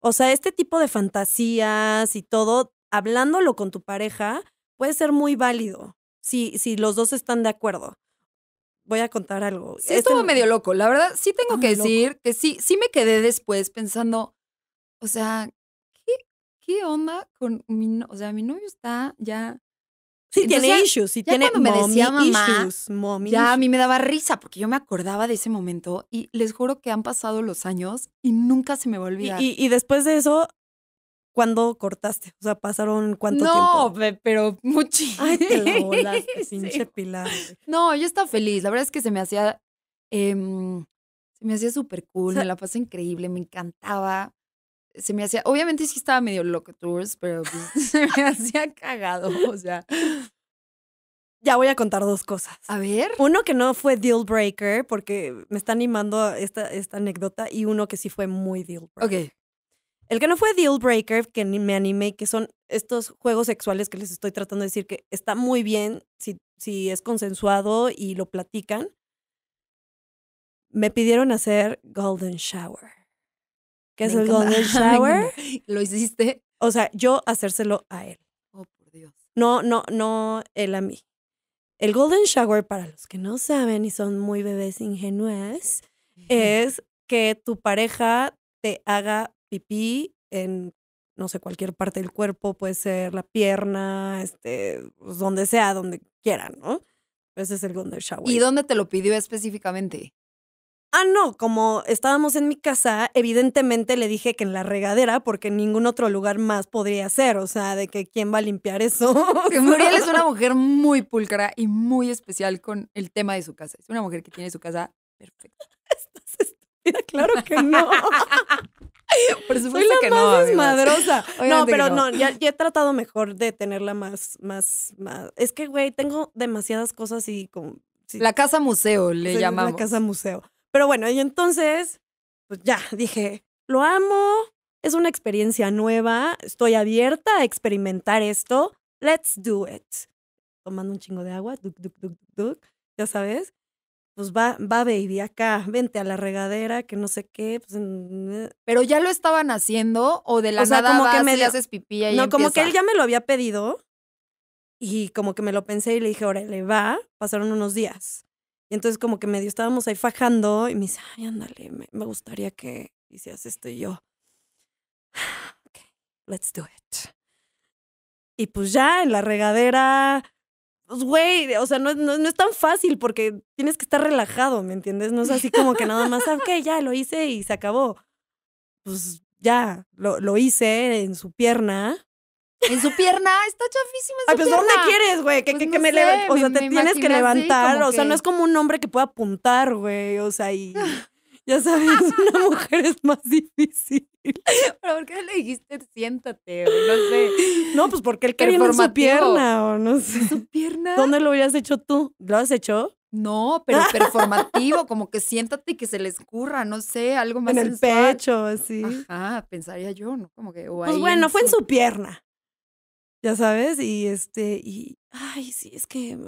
O sea, este tipo de fantasías y todo, hablándolo con tu pareja, puede ser muy válido si, si los dos están de acuerdo voy a contar algo. Sí, este estuvo medio loco. La verdad, sí tengo ah, que decir que sí, sí me quedé después pensando, o sea, ¿qué, onda con mi novio? O sea, mi novio está ya. Sí, tiene issues. Sí, ya tiene cuando me decía mamá, ya a mí me daba risa porque yo me acordaba de ese momento y les juro que han pasado los años y nunca se me va a y después de eso, ¿Cuándo cortaste? O sea, pasaron cuánto tiempo. No, pero muchísimo. Ay, te volaste, pinche No, yo estaba feliz. La verdad es que se me hacía. Em, se me hacía súper cool. me la pasé increíble. Me encantaba. Se me hacía. Obviamente sí estaba medio loco tours, pero pues se me hacía cagado. O sea. Ya voy a contar dos cosas. A ver. Uno que no fue deal breaker, porque me está animando esta, esta anécdota, y uno que sí fue muy deal breaker. Ok. El que no fue Deal Breaker, que ni me animé, que son estos juegos sexuales que les estoy tratando de decir que está muy bien si, si es consensuado y lo platican. Me pidieron hacer Golden Shower. ¿Qué es el Golden Shower? ¿Lo hiciste? O sea, yo hacérselo a él. Oh, por Dios. No, no, no él a mí. El Golden Shower, para los que no saben y son muy bebés ingenuas, es que tu pareja te haga pipí en, no sé, cualquier parte del cuerpo, puede ser la pierna, este, pues, donde sea, donde quieran, ¿no? Ese es el de Shower. ¿Y dónde te lo pidió específicamente? Ah, no, como estábamos en mi casa, evidentemente le dije que en la regadera, porque ningún otro lugar más podría ser. O sea, de que quién va a limpiar eso. Porque Muriel es una mujer muy pulcra y muy especial con el tema de su casa. Es una mujer que tiene su casa perfecta. claro que no. Soy la más desmadrosa. no, pero no, ya, he tratado mejor de tenerla más, más, más. Es que, güey, tengo demasiadas cosas y como. La casa museo le llamaba. La casa museo. Pero bueno, y entonces, pues ya, dije, lo amo, es una experiencia nueva, estoy abierta a experimentar esto, let's do it. Tomando un chingo de agua, duc, duc, duc, duc, ya sabes pues va, va baby, acá, vente a la regadera, que no sé qué. Pues, pero ya lo estaban haciendo o de la o sea, como que haces No, como que él ya me lo había pedido y como que me lo pensé y le dije, órale, va, pasaron unos días. Y entonces como que medio estábamos ahí fajando y me dice, ay, ándale, me, gustaría que hicieras esto y yo. Ah, ok, let's do it. Y pues ya en la regadera pues, güey, o sea, no, es tan fácil porque tienes que estar relajado, ¿me entiendes? No es así como que nada más, ah, ok, ya lo hice y se acabó. Pues ya, lo, lo hice en su pierna. En su pierna, está chafísima. Ay, pues ¿dónde quieres, güey? Que, pues, que, me levante. O sea, te tienes que levantar. O sea, no es como un hombre que pueda apuntar, güey. O sea, y ya sabes, una mujer es más difícil. ¿Pero por qué le dijiste siéntate? no sé. No, pues porque él quería su pierna o no sé. ¿Su pierna? ¿Dónde lo habías hecho tú? ¿Lo has hecho? No, pero performativo, como que siéntate y que se le escurra, no sé, algo más. En el pecho, así. Ajá, pensaría yo, ¿no? Como que. pues bueno, fue en su pierna. Ya sabes, y este, y. Ay, sí, es que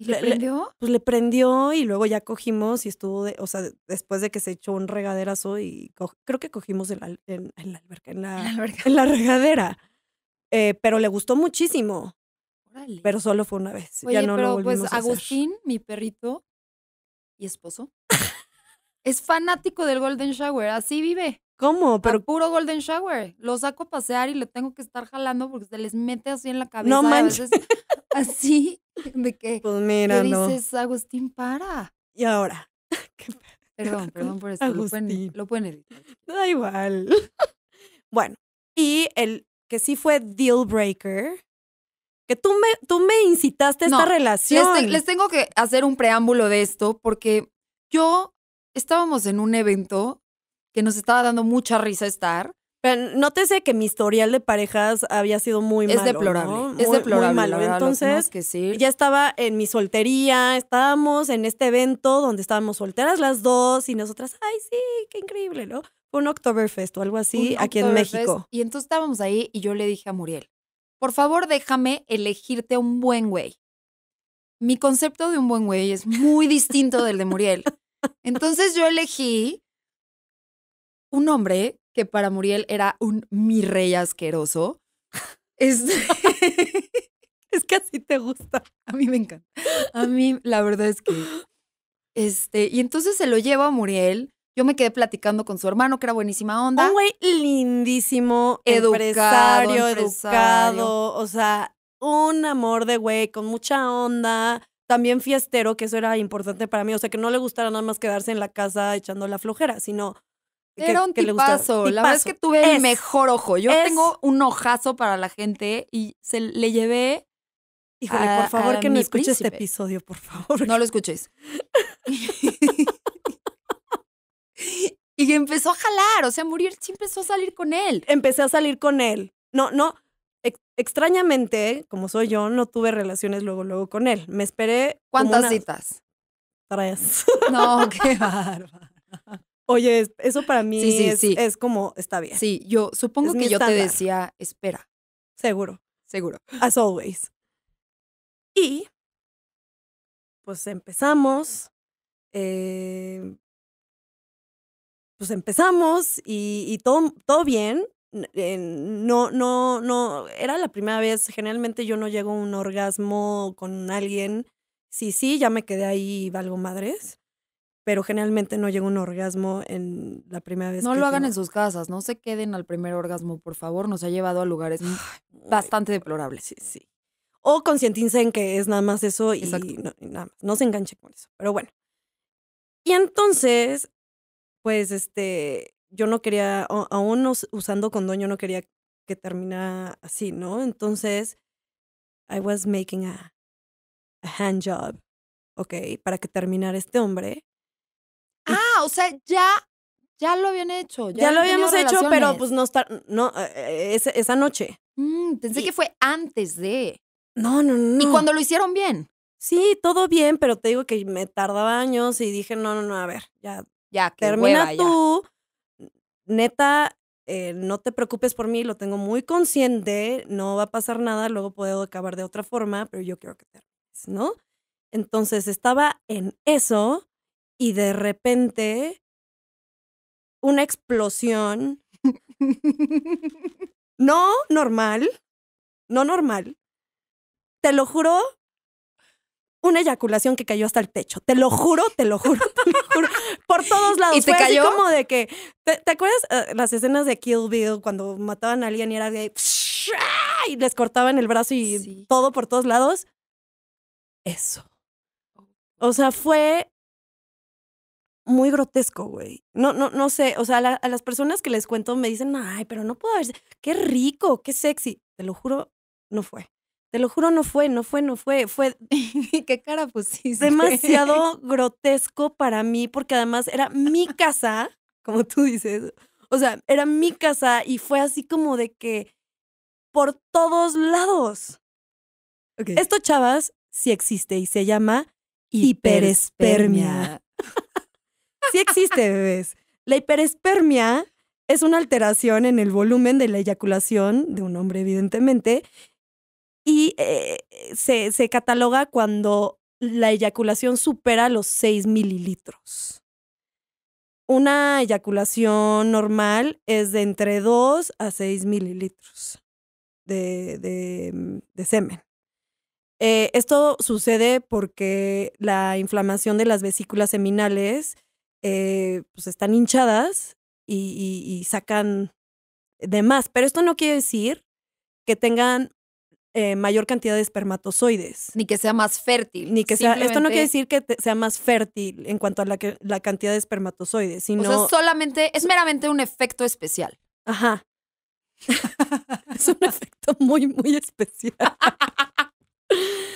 ¿Y le, prendió? Pues le prendió y luego ya cogimos y estuvo, o sea, después de que se echó un regaderazo y creo que cogimos en la, alberca, en la, regadera. Eh, pero le gustó muchísimo. Pero solo fue una vez. ya no pero lo pues Agustín, mi perrito y esposo, es fanático del Golden Shower. Así vive. ¿Cómo? Pero puro golden shower. Lo saco a pasear y le tengo que estar jalando porque se les mete así en la cabeza. No manches. así. De qué? pues mira, ¿qué dices, Agustín, para. Y ahora. perdón, perdón por esto. Lo pueden, lo editar. Da igual. bueno, y el que sí fue deal breaker, que tú me, tú me incitaste a esta relación. les tengo que hacer un preámbulo de esto porque yo estábamos en un evento que nos estaba dando mucha risa estar pero nótese que mi historial de parejas había sido muy es malo. Deplorable, es deplorable. Muy malo. Entonces, ya estaba en mi soltería, estábamos en este evento donde estábamos solteras las dos y nosotras, ay, sí, qué increíble, ¿no? Un Oktoberfest o algo así aquí en México. Y entonces estábamos ahí y yo le dije a Muriel, por favor, déjame elegirte un buen güey. Mi concepto de un buen güey es muy distinto del de Muriel. Entonces yo elegí un hombre que para Muriel era un mi rey asqueroso. Es, este, es que así te gusta. A mí me encanta. A mí, la verdad es que. Este, y entonces se lo llevo a Muriel. Yo me quedé platicando con su hermano, que era buenísima onda. Un güey lindísimo, educado, educado. O sea, un amor de güey, con mucha onda también fiestero, que eso era importante para mí, o sea, que no le gustara nada más quedarse en la casa echando la flojera, sino era un La verdad es que tuve el mejor ojo. Yo tengo un ojazo para la gente y se le llevé. Híjole, por favor, que no escuches este episodio, por favor. No lo escuches. y empezó a jalar, o sea, Muriel sí empezó a salir con él. Empecé a salir con él. No, no. extrañamente, como soy yo, no tuve relaciones luego, luego con él. Me esperé. ¿Cuántas citas? Tres. No, qué barba. Oye, eso para mí es, como, está bien. Sí, yo supongo que yo te decía, espera. Seguro. Seguro. As always. Y pues empezamos. Eh, pues empezamos y, todo, bien. Eh, no, no, no, era la primera vez. Generalmente yo no llego a un orgasmo con alguien. Sí, sí, ya me quedé ahí y valgo madres pero generalmente no llega un orgasmo en la primera vez. No lo hagan en sus casas, no se queden al primer orgasmo, por favor, nos ha llevado a lugares bastante deplorables. Sí, sí. O concientícense en que es nada más eso y, nada más, no se enganchen con eso, pero bueno. Y entonces, pues este, yo no quería, aún usando condón, yo no quería que terminara así, ¿no? Entonces, I was making a, a hand job, ¿ok? Para que terminara este hombre o sea, ya ya lo habían hecho. Ya, lo habíamos hecho, pero pues no está, no, eh, esa, noche. Mm, pensé que fue antes de. No, no, no. Y cuando lo hicieron bien. Sí, todo bien, pero te digo que me tardaba años y dije, no, no, no, a ver, ya. Ya, termina tú. Neta, eh, no te preocupes por mí, lo tengo muy consciente, no va a pasar nada, luego puedo acabar de otra forma, pero yo quiero que termines, ¿no? Entonces estaba en eso y de repente una explosión no normal, no normal. Te lo juro, una eyaculación que cayó hasta el techo. Te lo juro, te lo juro, te lo juro. Por todos lados. ¿Y te cayó? como de que. ¿Te, acuerdas eh, las escenas de Kill Bill cuando mataban a alguien y era de. Y les cortaban el brazo y todo por todos lados? Eso. Oh. O sea, fue muy grotesco, güey. No, no, no sé. O sea, a, las personas que les cuento me dicen, ay, pero no puedo ver. Qué rico, qué sexy. Te lo juro, no fue. Te lo juro, no fue, no fue, no fue. Fue. ¿Qué cara pusiste? Demasiado grotesco para mí, porque además era mi casa, como tú dices. O sea, era mi casa y fue así como de que por todos lados. Esto, chavas, sí existe y se llama hiperespermia sí existe, bebés. La hiperespermia es una alteración en el volumen de la eyaculación de un hombre, evidentemente, y eh, se, cataloga cuando la eyaculación supera los 6 mililitros. Una eyaculación normal es de entre 2 a 6 mililitros de, semen. Eh, esto sucede porque la inflamación de las vesículas seminales eh, pues están hinchadas y, sacan de más. Pero esto no quiere decir que tengan eh, mayor cantidad de espermatozoides. Ni que sea más fértil. Ni que esto no quiere decir que sea más fértil en cuanto a la, la cantidad de espermatozoides, sino... solamente, es meramente un efecto especial. Ajá. es un efecto muy, muy especial.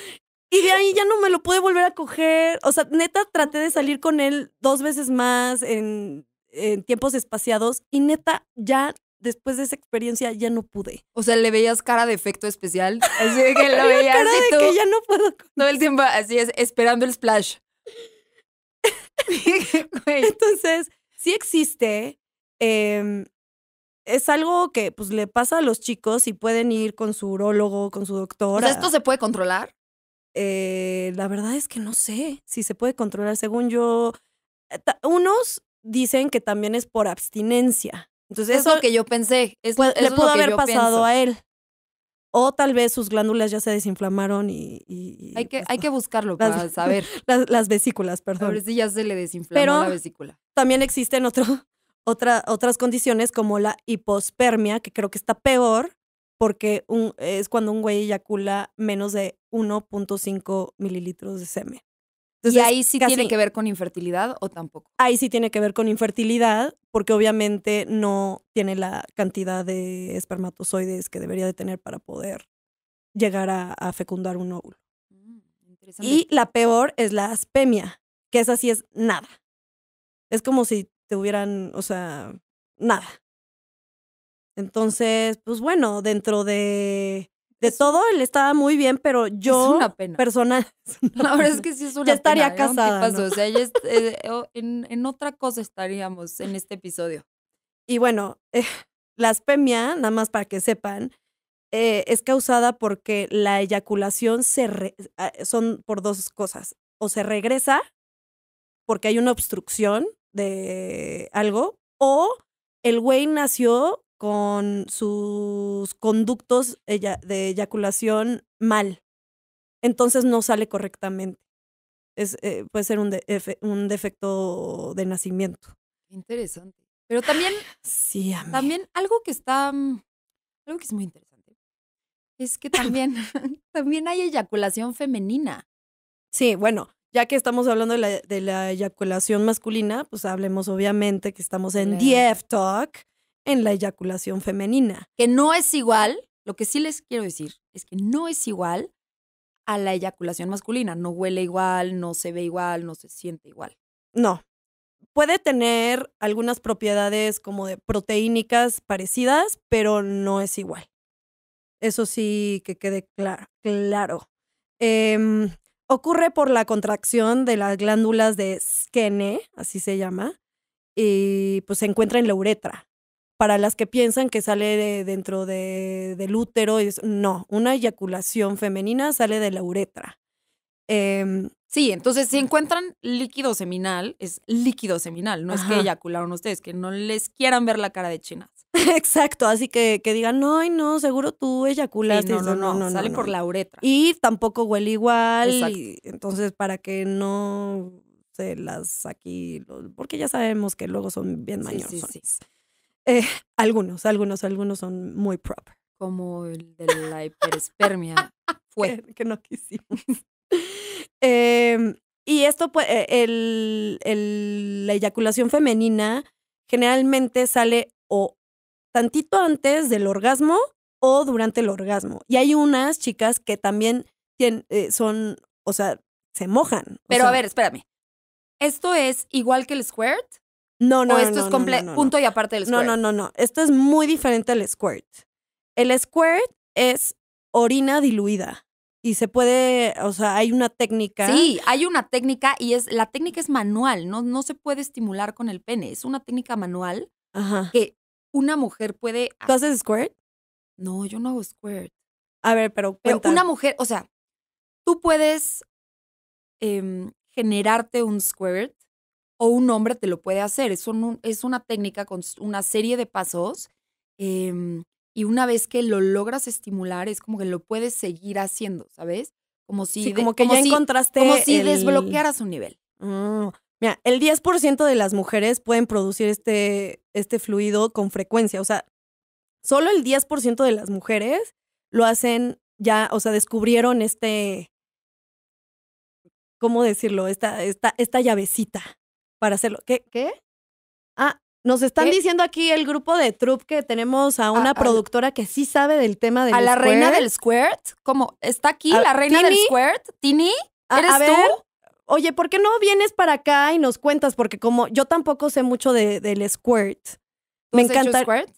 Y de ahí ya no me lo pude volver a coger. O sea, neta, traté de salir con él dos veces más en, tiempos espaciados y neta, ya después de esa experiencia ya no pude. O sea, le veías cara de efecto especial. Así que lo veías cara de que ya no puedo. Todo el tiempo así es, esperando el splash. Entonces, sí existe. Em, es algo que pues le pasa a los chicos y pueden ir con su urólogo, con su doctor. O sea, ¿esto se puede controlar? Eh, la verdad es que no sé si se puede controlar. Según yo, eh, unos dicen que también es por abstinencia. Entonces, es lo que yo pensé. Es, le pudo haber pasado a él. O tal vez sus glándulas ya se desinflamaron y. hay, que, hay que buscarlo para saber. Las, vesículas, perdón. A ver si ya se le desinflamó la vesícula. También existen otro, otra, otras condiciones como la hipospermia, que creo que está peor, porque un, es cuando un güey eyacula menos de 1.5 mililitros de semen. ¿Y ahí sí tiene que ver con infertilidad o tampoco? Ahí sí tiene que ver con infertilidad, porque obviamente no tiene la cantidad de espermatozoides que debería de tener para poder llegar a, fecundar un óvulo. Mm, y la peor es la aspemia, que es así es nada. Es como si te hubieran, o sea, nada. Entonces, pues bueno, dentro de, todo él estaba muy bien, pero yo, es la verdad es que sí es una ya estaría ¿eh? casada. O sea, eh, en, otra cosa estaríamos en este episodio. Y bueno, eh, la aspemia, nada más para que sepan, es causada porque la eyaculación se ah, son por dos cosas. O se regresa porque hay una obstrucción de algo, o el güey nació con sus conductos de eyaculación mal. Entonces no sale correctamente. Es, eh, puede ser un, un defecto de nacimiento. Interesante. Pero también, sí, también algo que está, mm, algo que es muy interesante, es que también, también hay eyaculación femenina. Sí, bueno, ya que estamos hablando de la, eyaculación masculina, pues hablemos obviamente que estamos en DF Talk en la eyaculación femenina. Que no es igual, lo que sí les quiero decir es que no es igual a la eyaculación masculina. No huele igual, no se ve igual, no se siente igual. No. Puede tener algunas propiedades como de proteínicas parecidas, pero no es igual. Eso sí que quede claro. claro. Em, ocurre por la contracción de las glándulas de Skene, así se llama, y pues se encuentra en la uretra para las que piensan que sale de, dentro del útero, no, una eyaculación femenina sale de la uretra. Em, sí, entonces si encuentran líquido seminal, es líquido seminal, no es que eyacularon ustedes, que no les quieran ver la cara de chinas. Exacto, así que, que digan, no, no, seguro tú eyaculaste. no, no, no, sale por la uretra. Y tampoco huele igual, entonces para que no se las aquí, porque ya sabemos que luego son bien Sí, Sí, sí, eh, algunos, algunos, algunos son muy proper. Como el de la hiperespermia fue. que, no quisimos. Em, y esto, pues, el, la eyaculación femenina generalmente sale o tantito antes del orgasmo o durante el orgasmo. Y hay unas chicas que también tienen, eh, son, o sea, se mojan. Pero a ver, espérame. ¿Esto es igual que el squirt? No, no, esto no, es completo, no, punto y aparte del squirt. No, no, no, no. Esto es muy diferente al squirt. El squirt es orina diluida y se puede, o sea, hay una técnica. Sí, hay una técnica y es la técnica es manual, no no se puede estimular con el pene, es una técnica manual que una mujer puede ¿Tú haces squirt? No, yo no hago squirt. A ver, pero Pero una mujer, o sea, tú puedes em, generarte un squirt o un hombre te lo puede hacer. Es, es una técnica con una serie de pasos em, y una vez que lo logras estimular es como que lo puedes seguir haciendo, ¿sabes? Como si, como que ya encontraste como si desbloquearas un nivel. Mm, mira, el 10% de las mujeres pueden producir este, este fluido con frecuencia. O sea, solo el 10% de las mujeres lo hacen ya, o sea, descubrieron este, ¿cómo decirlo? Esta, esta, esta llavecita para hacerlo. ¿Qué? ¿Qué? Ah, nos están diciendo aquí el grupo de Troop que tenemos a una productora que sí sabe del tema del A ah, la reina del squirt, cómo está aquí la reina del squirt, Tini, ¿eres tú? Oye, ¿por qué no vienes para acá y nos cuentas? Porque como yo tampoco sé mucho de, del squirt. me encanta. el squirt?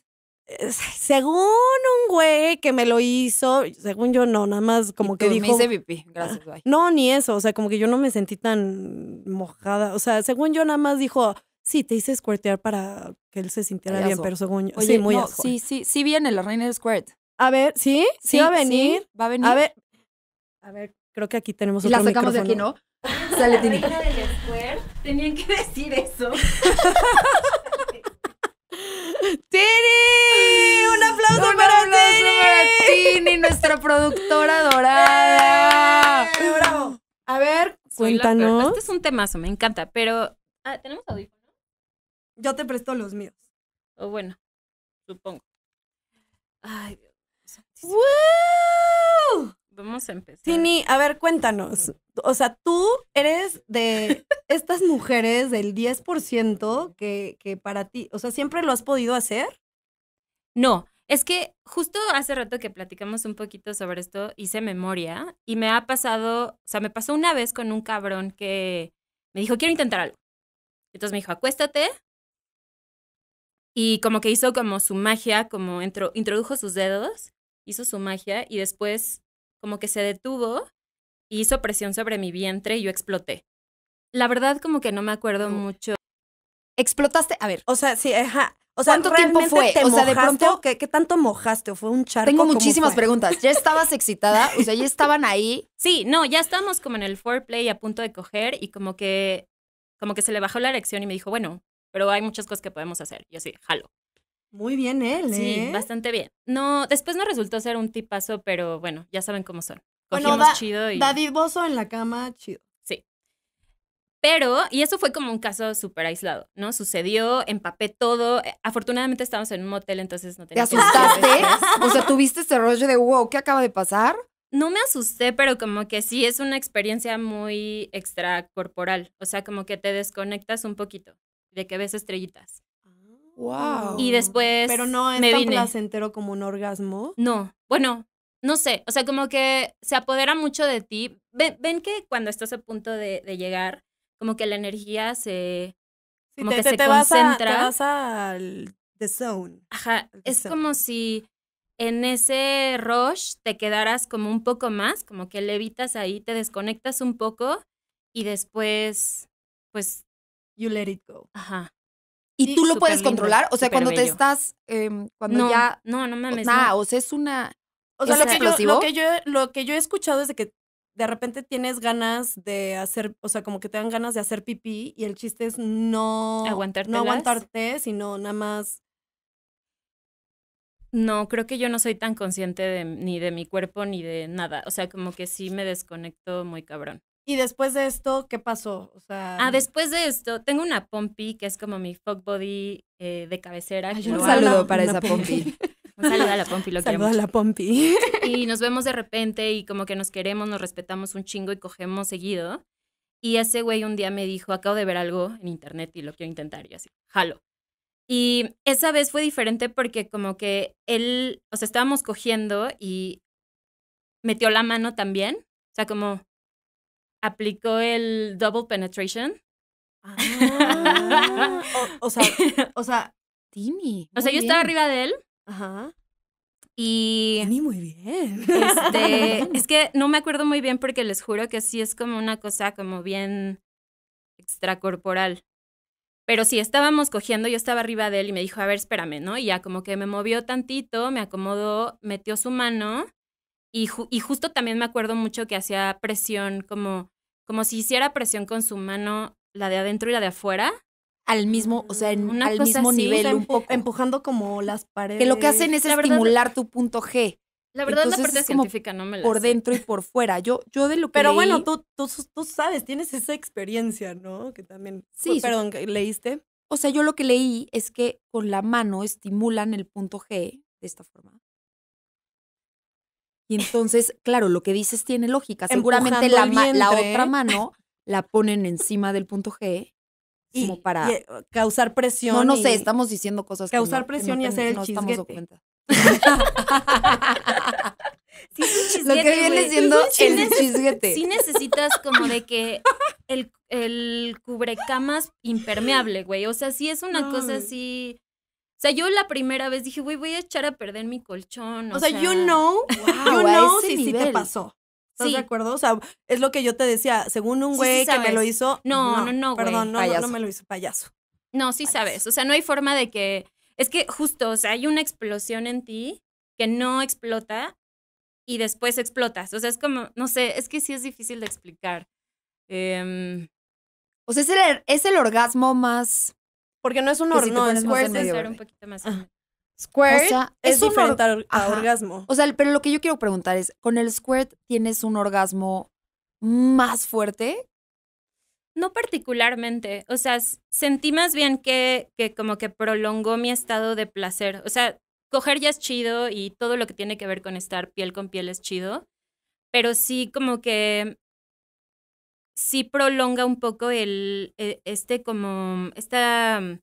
Eh, según un güey que me lo hizo, según yo no, nada más como que dijo. Me hice gracias, ah, No, ni eso, o sea, como que yo no me sentí tan mojada, o sea, según yo nada más dijo, sí, te hice squirtear para que él se sintiera bien, pero según yo, sí, Sí, sí, sí viene la reina del squirt. A ver, ¿sí? ¿sí? va a venir. va a venir. A ver, a ver, creo que aquí tenemos y la sacamos de aquí, ¿no? la reina del squirt, tenían que decir eso. ¡Tini! ¡Un aplauso, para, Tini! nuestra productora dorada. ¡Eh! ¡Bravo! A ver, cuéntanos. Este es un temazo, me encanta, pero. Ah, ¿Tenemos audífonos? Yo te presto los míos. O bueno, supongo. Ay, Dios. ¡Wow! Vamos a empezar. Tini, a ver, cuéntanos. O sea, tú eres de estas mujeres del 10% que, que para ti, o sea, ¿siempre lo has podido hacer? No, es que justo hace rato que platicamos un poquito sobre esto, hice memoria y me ha pasado, o sea, me pasó una vez con un cabrón que me dijo, quiero intentar algo. Entonces me dijo, acuéstate. Y como que hizo como su magia, como entró, introdujo sus dedos, hizo su magia y después como que se detuvo y hizo presión sobre mi vientre y yo exploté. La verdad como que no me acuerdo mucho. Explotaste, a ver. O sea, sí, ajá. O sea, ¿Cuánto tiempo fue? o sea, de pronto, ¿qué, ¿qué, tanto mojaste? ¿O fue un charco? Tengo muchísimas preguntas. ¿Ya estabas excitada? O sea, ¿ya estaban ahí? Sí, no, ya estábamos como en el foreplay a punto de coger y como que, como que se le bajó la erección y me dijo, bueno, pero hay muchas cosas que podemos hacer. Y así, jalo. Muy bien él, ¿eh? Sí, bastante bien. No, después no resultó ser un tipazo, pero bueno, ya saben cómo son. Cogimos chido y... Bozo en la cama, chido. Sí. Pero, y eso fue como un caso súper aislado, ¿no? Sucedió, empapé todo. Eh, afortunadamente estábamos en un motel, entonces no tenía... ¿Te asustaste? o sea, ¿tuviste este rollo de, wow, ¿qué acaba de pasar? No me asusté, pero como que sí es una experiencia muy extracorporal. O sea, como que te desconectas un poquito de que ves estrellitas. Wow. Y después. Pero no es me tan placentero como un orgasmo. No. Bueno, no sé. O sea, como que se apodera mucho de ti. Ven, que cuando estás a punto de, llegar, como que la energía se. concentra. al. The zone. Ajá. es como si en ese rush te quedaras como un poco más, como que levitas ahí, te desconectas un poco y después, pues... You let it go. Ajá y tú lo puedes controlar. O sea, cuando te estás, em, cuando no, ya. No, no mames. no. o sea, es una. O sea, lo que, yo, lo, que yo, he escuchado es de que de repente tienes ganas de hacer, o sea, como que te dan ganas de hacer pipí y el chiste es no no aguantarte, sino nada más. No, creo que yo no soy tan consciente de, ni de mi cuerpo ni de nada. O sea, como que sí me desconecto muy cabrón. Y después de esto, ¿qué pasó? O sea, ah, mm. después de esto, tengo una Pompi que es como mi fuck body eh, de cabecera. un saludo para esa Pompi. Un saludo a la Pompi, lo Saludo a la Pompi. Y nos vemos de repente y como que nos queremos, nos respetamos un chingo y cogemos seguido. Y ese güey un día me dijo, acabo de ver algo en internet y lo quiero intentar. Y así, jalo. Y esa vez fue diferente porque como que él, o sea, estábamos cogiendo y metió la mano también. O sea, como aplicó el double penetration. Ah, o, sea, o sea, Timmy. O sea, yo estaba arriba de él. Ajá. Y. Timmy, muy bien. Este, es que no me acuerdo muy bien porque les juro que sí es como una cosa como bien extracorporal. Pero sí, estábamos cogiendo, yo estaba arriba de él y me dijo, a ver, espérame, ¿no? Y ya como que me movió tantito, me acomodó, metió su mano y, justo también me acuerdo mucho que hacía presión, como, como si hiciera presión con su mano, la de adentro y la de afuera. Al mismo, o sea, en, al mismo nivel, un poco. Empujando como las paredes. Que lo que hacen es estimular tu punto G. La verdad, es la parte es científica no me la Por dentro y por fuera. Yo, yo de lo que. Pero bueno, tú, tú, sabes, tienes esa experiencia, ¿no? Que también. Sí. Pues, perdón, ¿leíste? O sea, yo lo que leí es que con la mano estimulan el punto G de esta forma. Y entonces, claro, lo que dices tiene lógica. Seguramente la, otra mano la ponen encima del punto G como para eh, causar presión. No, no sé, estamos diciendo cosas. Causar presión y hacer el no chisguete. Cuenta. sí, Lo que viene siendo el chisguete. Sí necesitas como de que el, el cubrecamas impermeable, güey. O sea, sí es una cosa así o sea, yo la primera vez dije, güey, voy a echar a perder mi colchón. O, sea, you know, you know si si te pasó. ¿Estás sí. de acuerdo? O sea, es lo que yo te decía, según un güey que me lo hizo. No, no, no, Perdón, no, no, me lo hizo payaso. No, sí sabes. O sea, no hay forma de que. Es que justo, o sea, hay una explosión en ti que no explota y después explotas. O sea, es como, no sé, es que sí es difícil de explicar. Eh, o sea, es el, er, es el orgasmo más porque no es un orgasmo. es un es, diferente orgasmo. O sea, pero lo que yo quiero preguntar es, ¿con el squirt tienes un orgasmo más fuerte? No particularmente. O sea, sentí más bien que, que como que prolongó mi estado de placer. O sea, coger ya es chido y todo lo que tiene que ver con estar piel con piel es chido. Pero sí como que sí prolonga un poco el, eh, este como, esta, mm,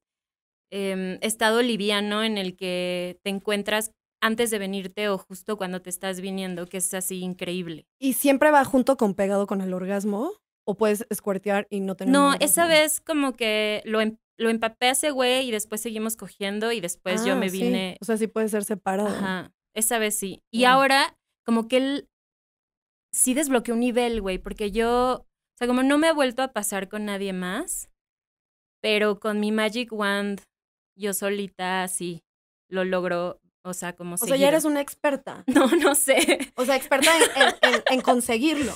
em, estado liviano en el que te encuentras antes de venirte o justo cuando te estás viniendo, que es así increíble. ¿Y siempre va junto con pegado con el orgasmo? ¿O puedes escuartear y no tener No, esa vez como que lo, em, lo empapé a ese güey y después seguimos cogiendo y después yo ah, me vine. O sea, sí puede ser separado. Ajá, esa vez sí. Y ahora como que él sí desbloqueó un nivel, güey, porque yo como no me ha vuelto a pasar con nadie más, pero con mi Magic Wand, yo solita sí lo logro. O sea, como O sea, ya eres una experta. No, no sé. O sea, experta en, conseguirlo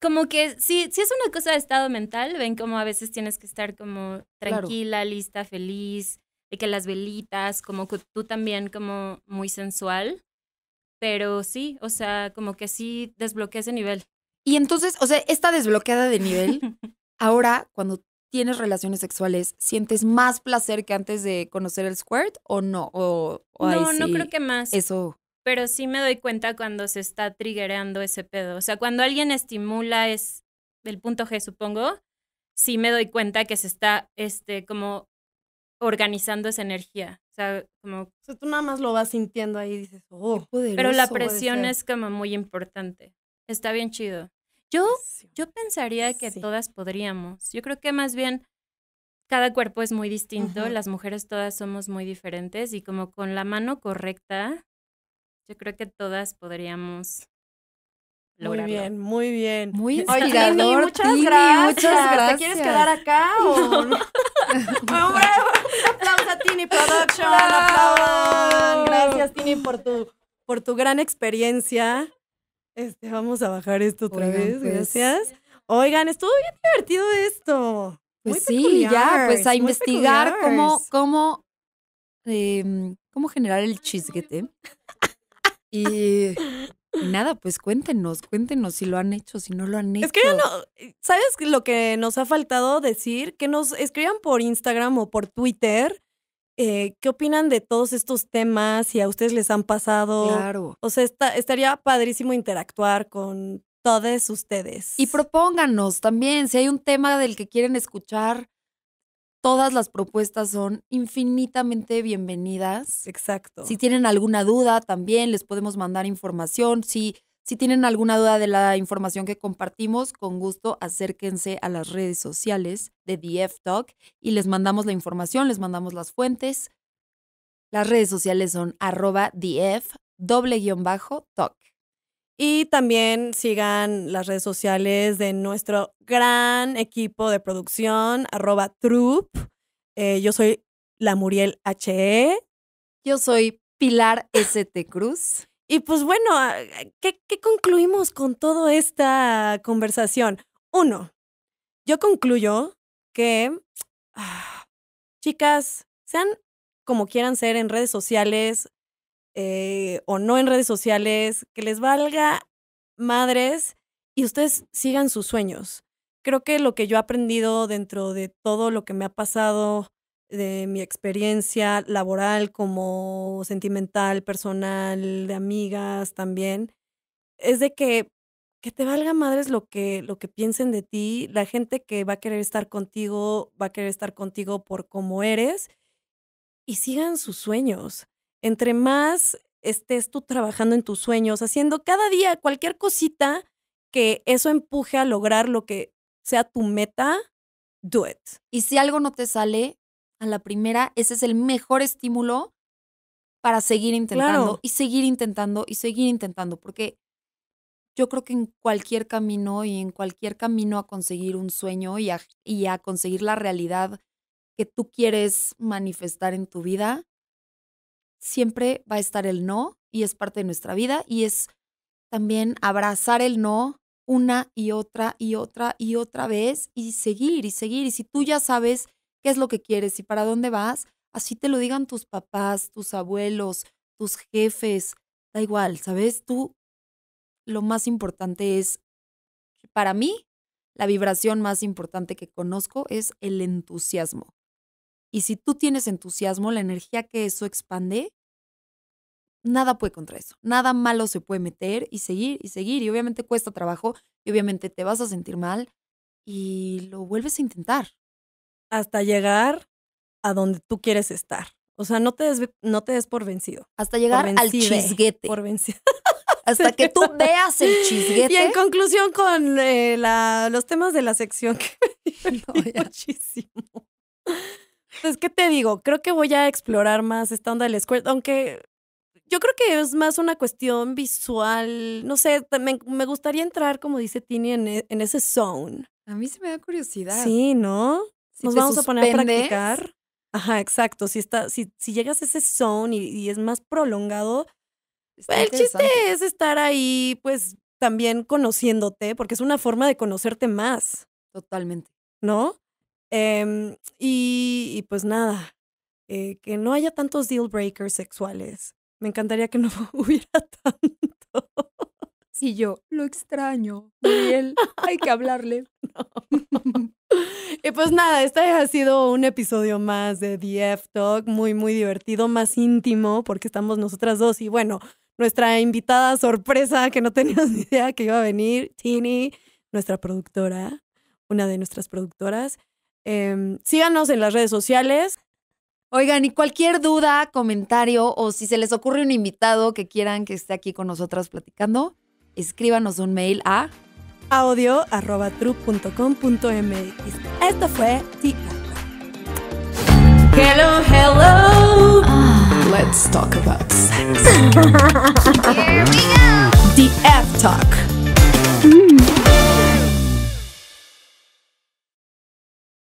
como que sí, sí es una cosa de estado mental, ven como a veces tienes que estar como tranquila, lista, feliz, de que las velitas, como que tú también como muy sensual, pero sí, o sea, como que sí desbloqueé ese nivel. Y entonces, o sea, esta desbloqueada de nivel, ahora cuando tienes relaciones sexuales, ¿sientes más placer que antes de conocer el squirt o no? O, no, no creo que más. Eso. Pero sí me doy cuenta cuando se está triggereando ese pedo. O sea, cuando alguien estimula es del punto G, supongo, sí me doy cuenta que se está, este, como organizando esa energía. O sea, como... O tú nada más lo vas sintiendo ahí y dices, oh, qué Pero la presión es como muy importante. Está bien chido. Yo, yo pensaría que todas podríamos. Yo creo que más bien cada cuerpo es muy distinto, las mujeres todas somos muy diferentes y como con la mano correcta, yo creo que todas podríamos Lograrlo. Muy bien, muy bien. Muy inspirador. Oye, muchas, gracias. gracias. ¿Te quieres quedar acá o...? No. Ah, un aplauso a Tini Production. Gracias, Tini, por tu, por tu gran experiencia. Este, vamos a bajar esto otra vez, pues gracias. Oigan, estuvo bien divertido esto. Pues sí, ya, pues a investigar cómo, cómo, em, cómo generar el chisguete. y nada, pues cuéntenos, cuéntenos si lo han hecho, si no lo han hecho. Escríbanos, ¿sabes lo que nos ha faltado decir? Que nos escriban por Instagram o por Twitter eh, ¿qué opinan de todos estos temas? Si a ustedes les han pasado. Claro. O sea, estaría padrísimo interactuar con todos ustedes. Y propónganos también, si hay un tema del que quieren escuchar, todas las propuestas son infinitamente bienvenidas. Exacto. Si tienen alguna duda, también les podemos mandar información. Si si tienen alguna duda de la información que compartimos, con gusto acérquense a las redes sociales de DF Talk y les mandamos la información, les mandamos las fuentes. Las redes sociales son arroba DF doble guión bajo talk. Y también sigan las redes sociales de nuestro gran equipo de producción, arroba Troop. Eh, yo soy la Muriel HE. Yo soy Pilar ST Cruz. Y pues bueno, ah, ¿qué, concluimos con toda esta conversación? Uno, yo concluyo que, ah, chicas, sean como quieran ser en redes sociales eh, o no en redes sociales, que les valga madres y ustedes sigan sus sueños. Creo que lo que yo he aprendido dentro de todo lo que me ha pasado de mi experiencia laboral como sentimental, personal, de amigas también, es de que, que te valga madres lo que, lo que piensen de ti, la gente que va a querer estar contigo, va a querer estar contigo por cómo eres y sigan sus sueños. Entre más estés tú trabajando en tus sueños, haciendo cada día cualquier cosita que eso empuje a lograr lo que sea tu meta, do it. Y si algo no te sale, a la primera, ese es el mejor estímulo para seguir intentando y seguir intentando y seguir intentando, porque yo creo que en cualquier camino y en cualquier camino a conseguir un sueño y y a conseguir la realidad que tú quieres manifestar en tu vida, siempre va a estar el no y es parte de nuestra vida y es también abrazar el no una y otra y otra y otra vez y seguir y seguir. Y si tú ya sabes qué es lo que quieres y para dónde vas, así te lo digan tus papás, tus abuelos, tus jefes, da igual, ¿sabes? Tú lo más importante es, para mí, la vibración más importante que conozco es el entusiasmo. Y si tú tienes entusiasmo, la energía que eso expande, nada puede contra eso, nada malo se puede meter y seguir y seguir. Y obviamente cuesta trabajo y obviamente te vas a sentir mal y lo vuelves a intentar hasta llegar a donde tú quieres estar. O sea, no te des, no te des por vencido. Hasta llegar al chisguete. Por vencido. Hasta que tú veas el chisguete. Y en conclusión con eh, la, los temas de la sección que me muchísimo. Entonces, pues, ¿qué te digo? Creo que voy a explorar más esta onda del squirt, aunque yo creo que es más una cuestión visual. No sé, me, me gustaría entrar, como dice Tini, en, e, en ese zone. A mí se me da curiosidad. Sí, ¿no? nos vamos a poner a practicar. Ajá, exacto. Si, está, si, llegas a ese zone y, es más prolongado, el chiste es estar ahí, pues también conociéndote, porque es una forma de conocerte más. Totalmente. ¿No? Em, y, pues nada, eh, que no haya tantos deal breakers sexuales. Me encantaría que no hubiera tanto. Y yo, lo extraño. Miguel, hay que hablarle. No. Y pues nada, este ha sido un episodio más de The F Talk, muy, muy divertido, más íntimo, porque estamos nosotras dos y bueno, nuestra invitada sorpresa que no teníamos ni idea que iba a venir, Tini, nuestra productora, una de nuestras productoras. Em, síganos en las redes sociales. Oigan, y cualquier duda, comentario o si se les ocurre un invitado que quieran que esté aquí con nosotras platicando, escríbanos un mail a audio.trup.com.mx. Esto fue The Hello, hello. Ah. let's talk about sex. Here we go. The F Talk. Mm.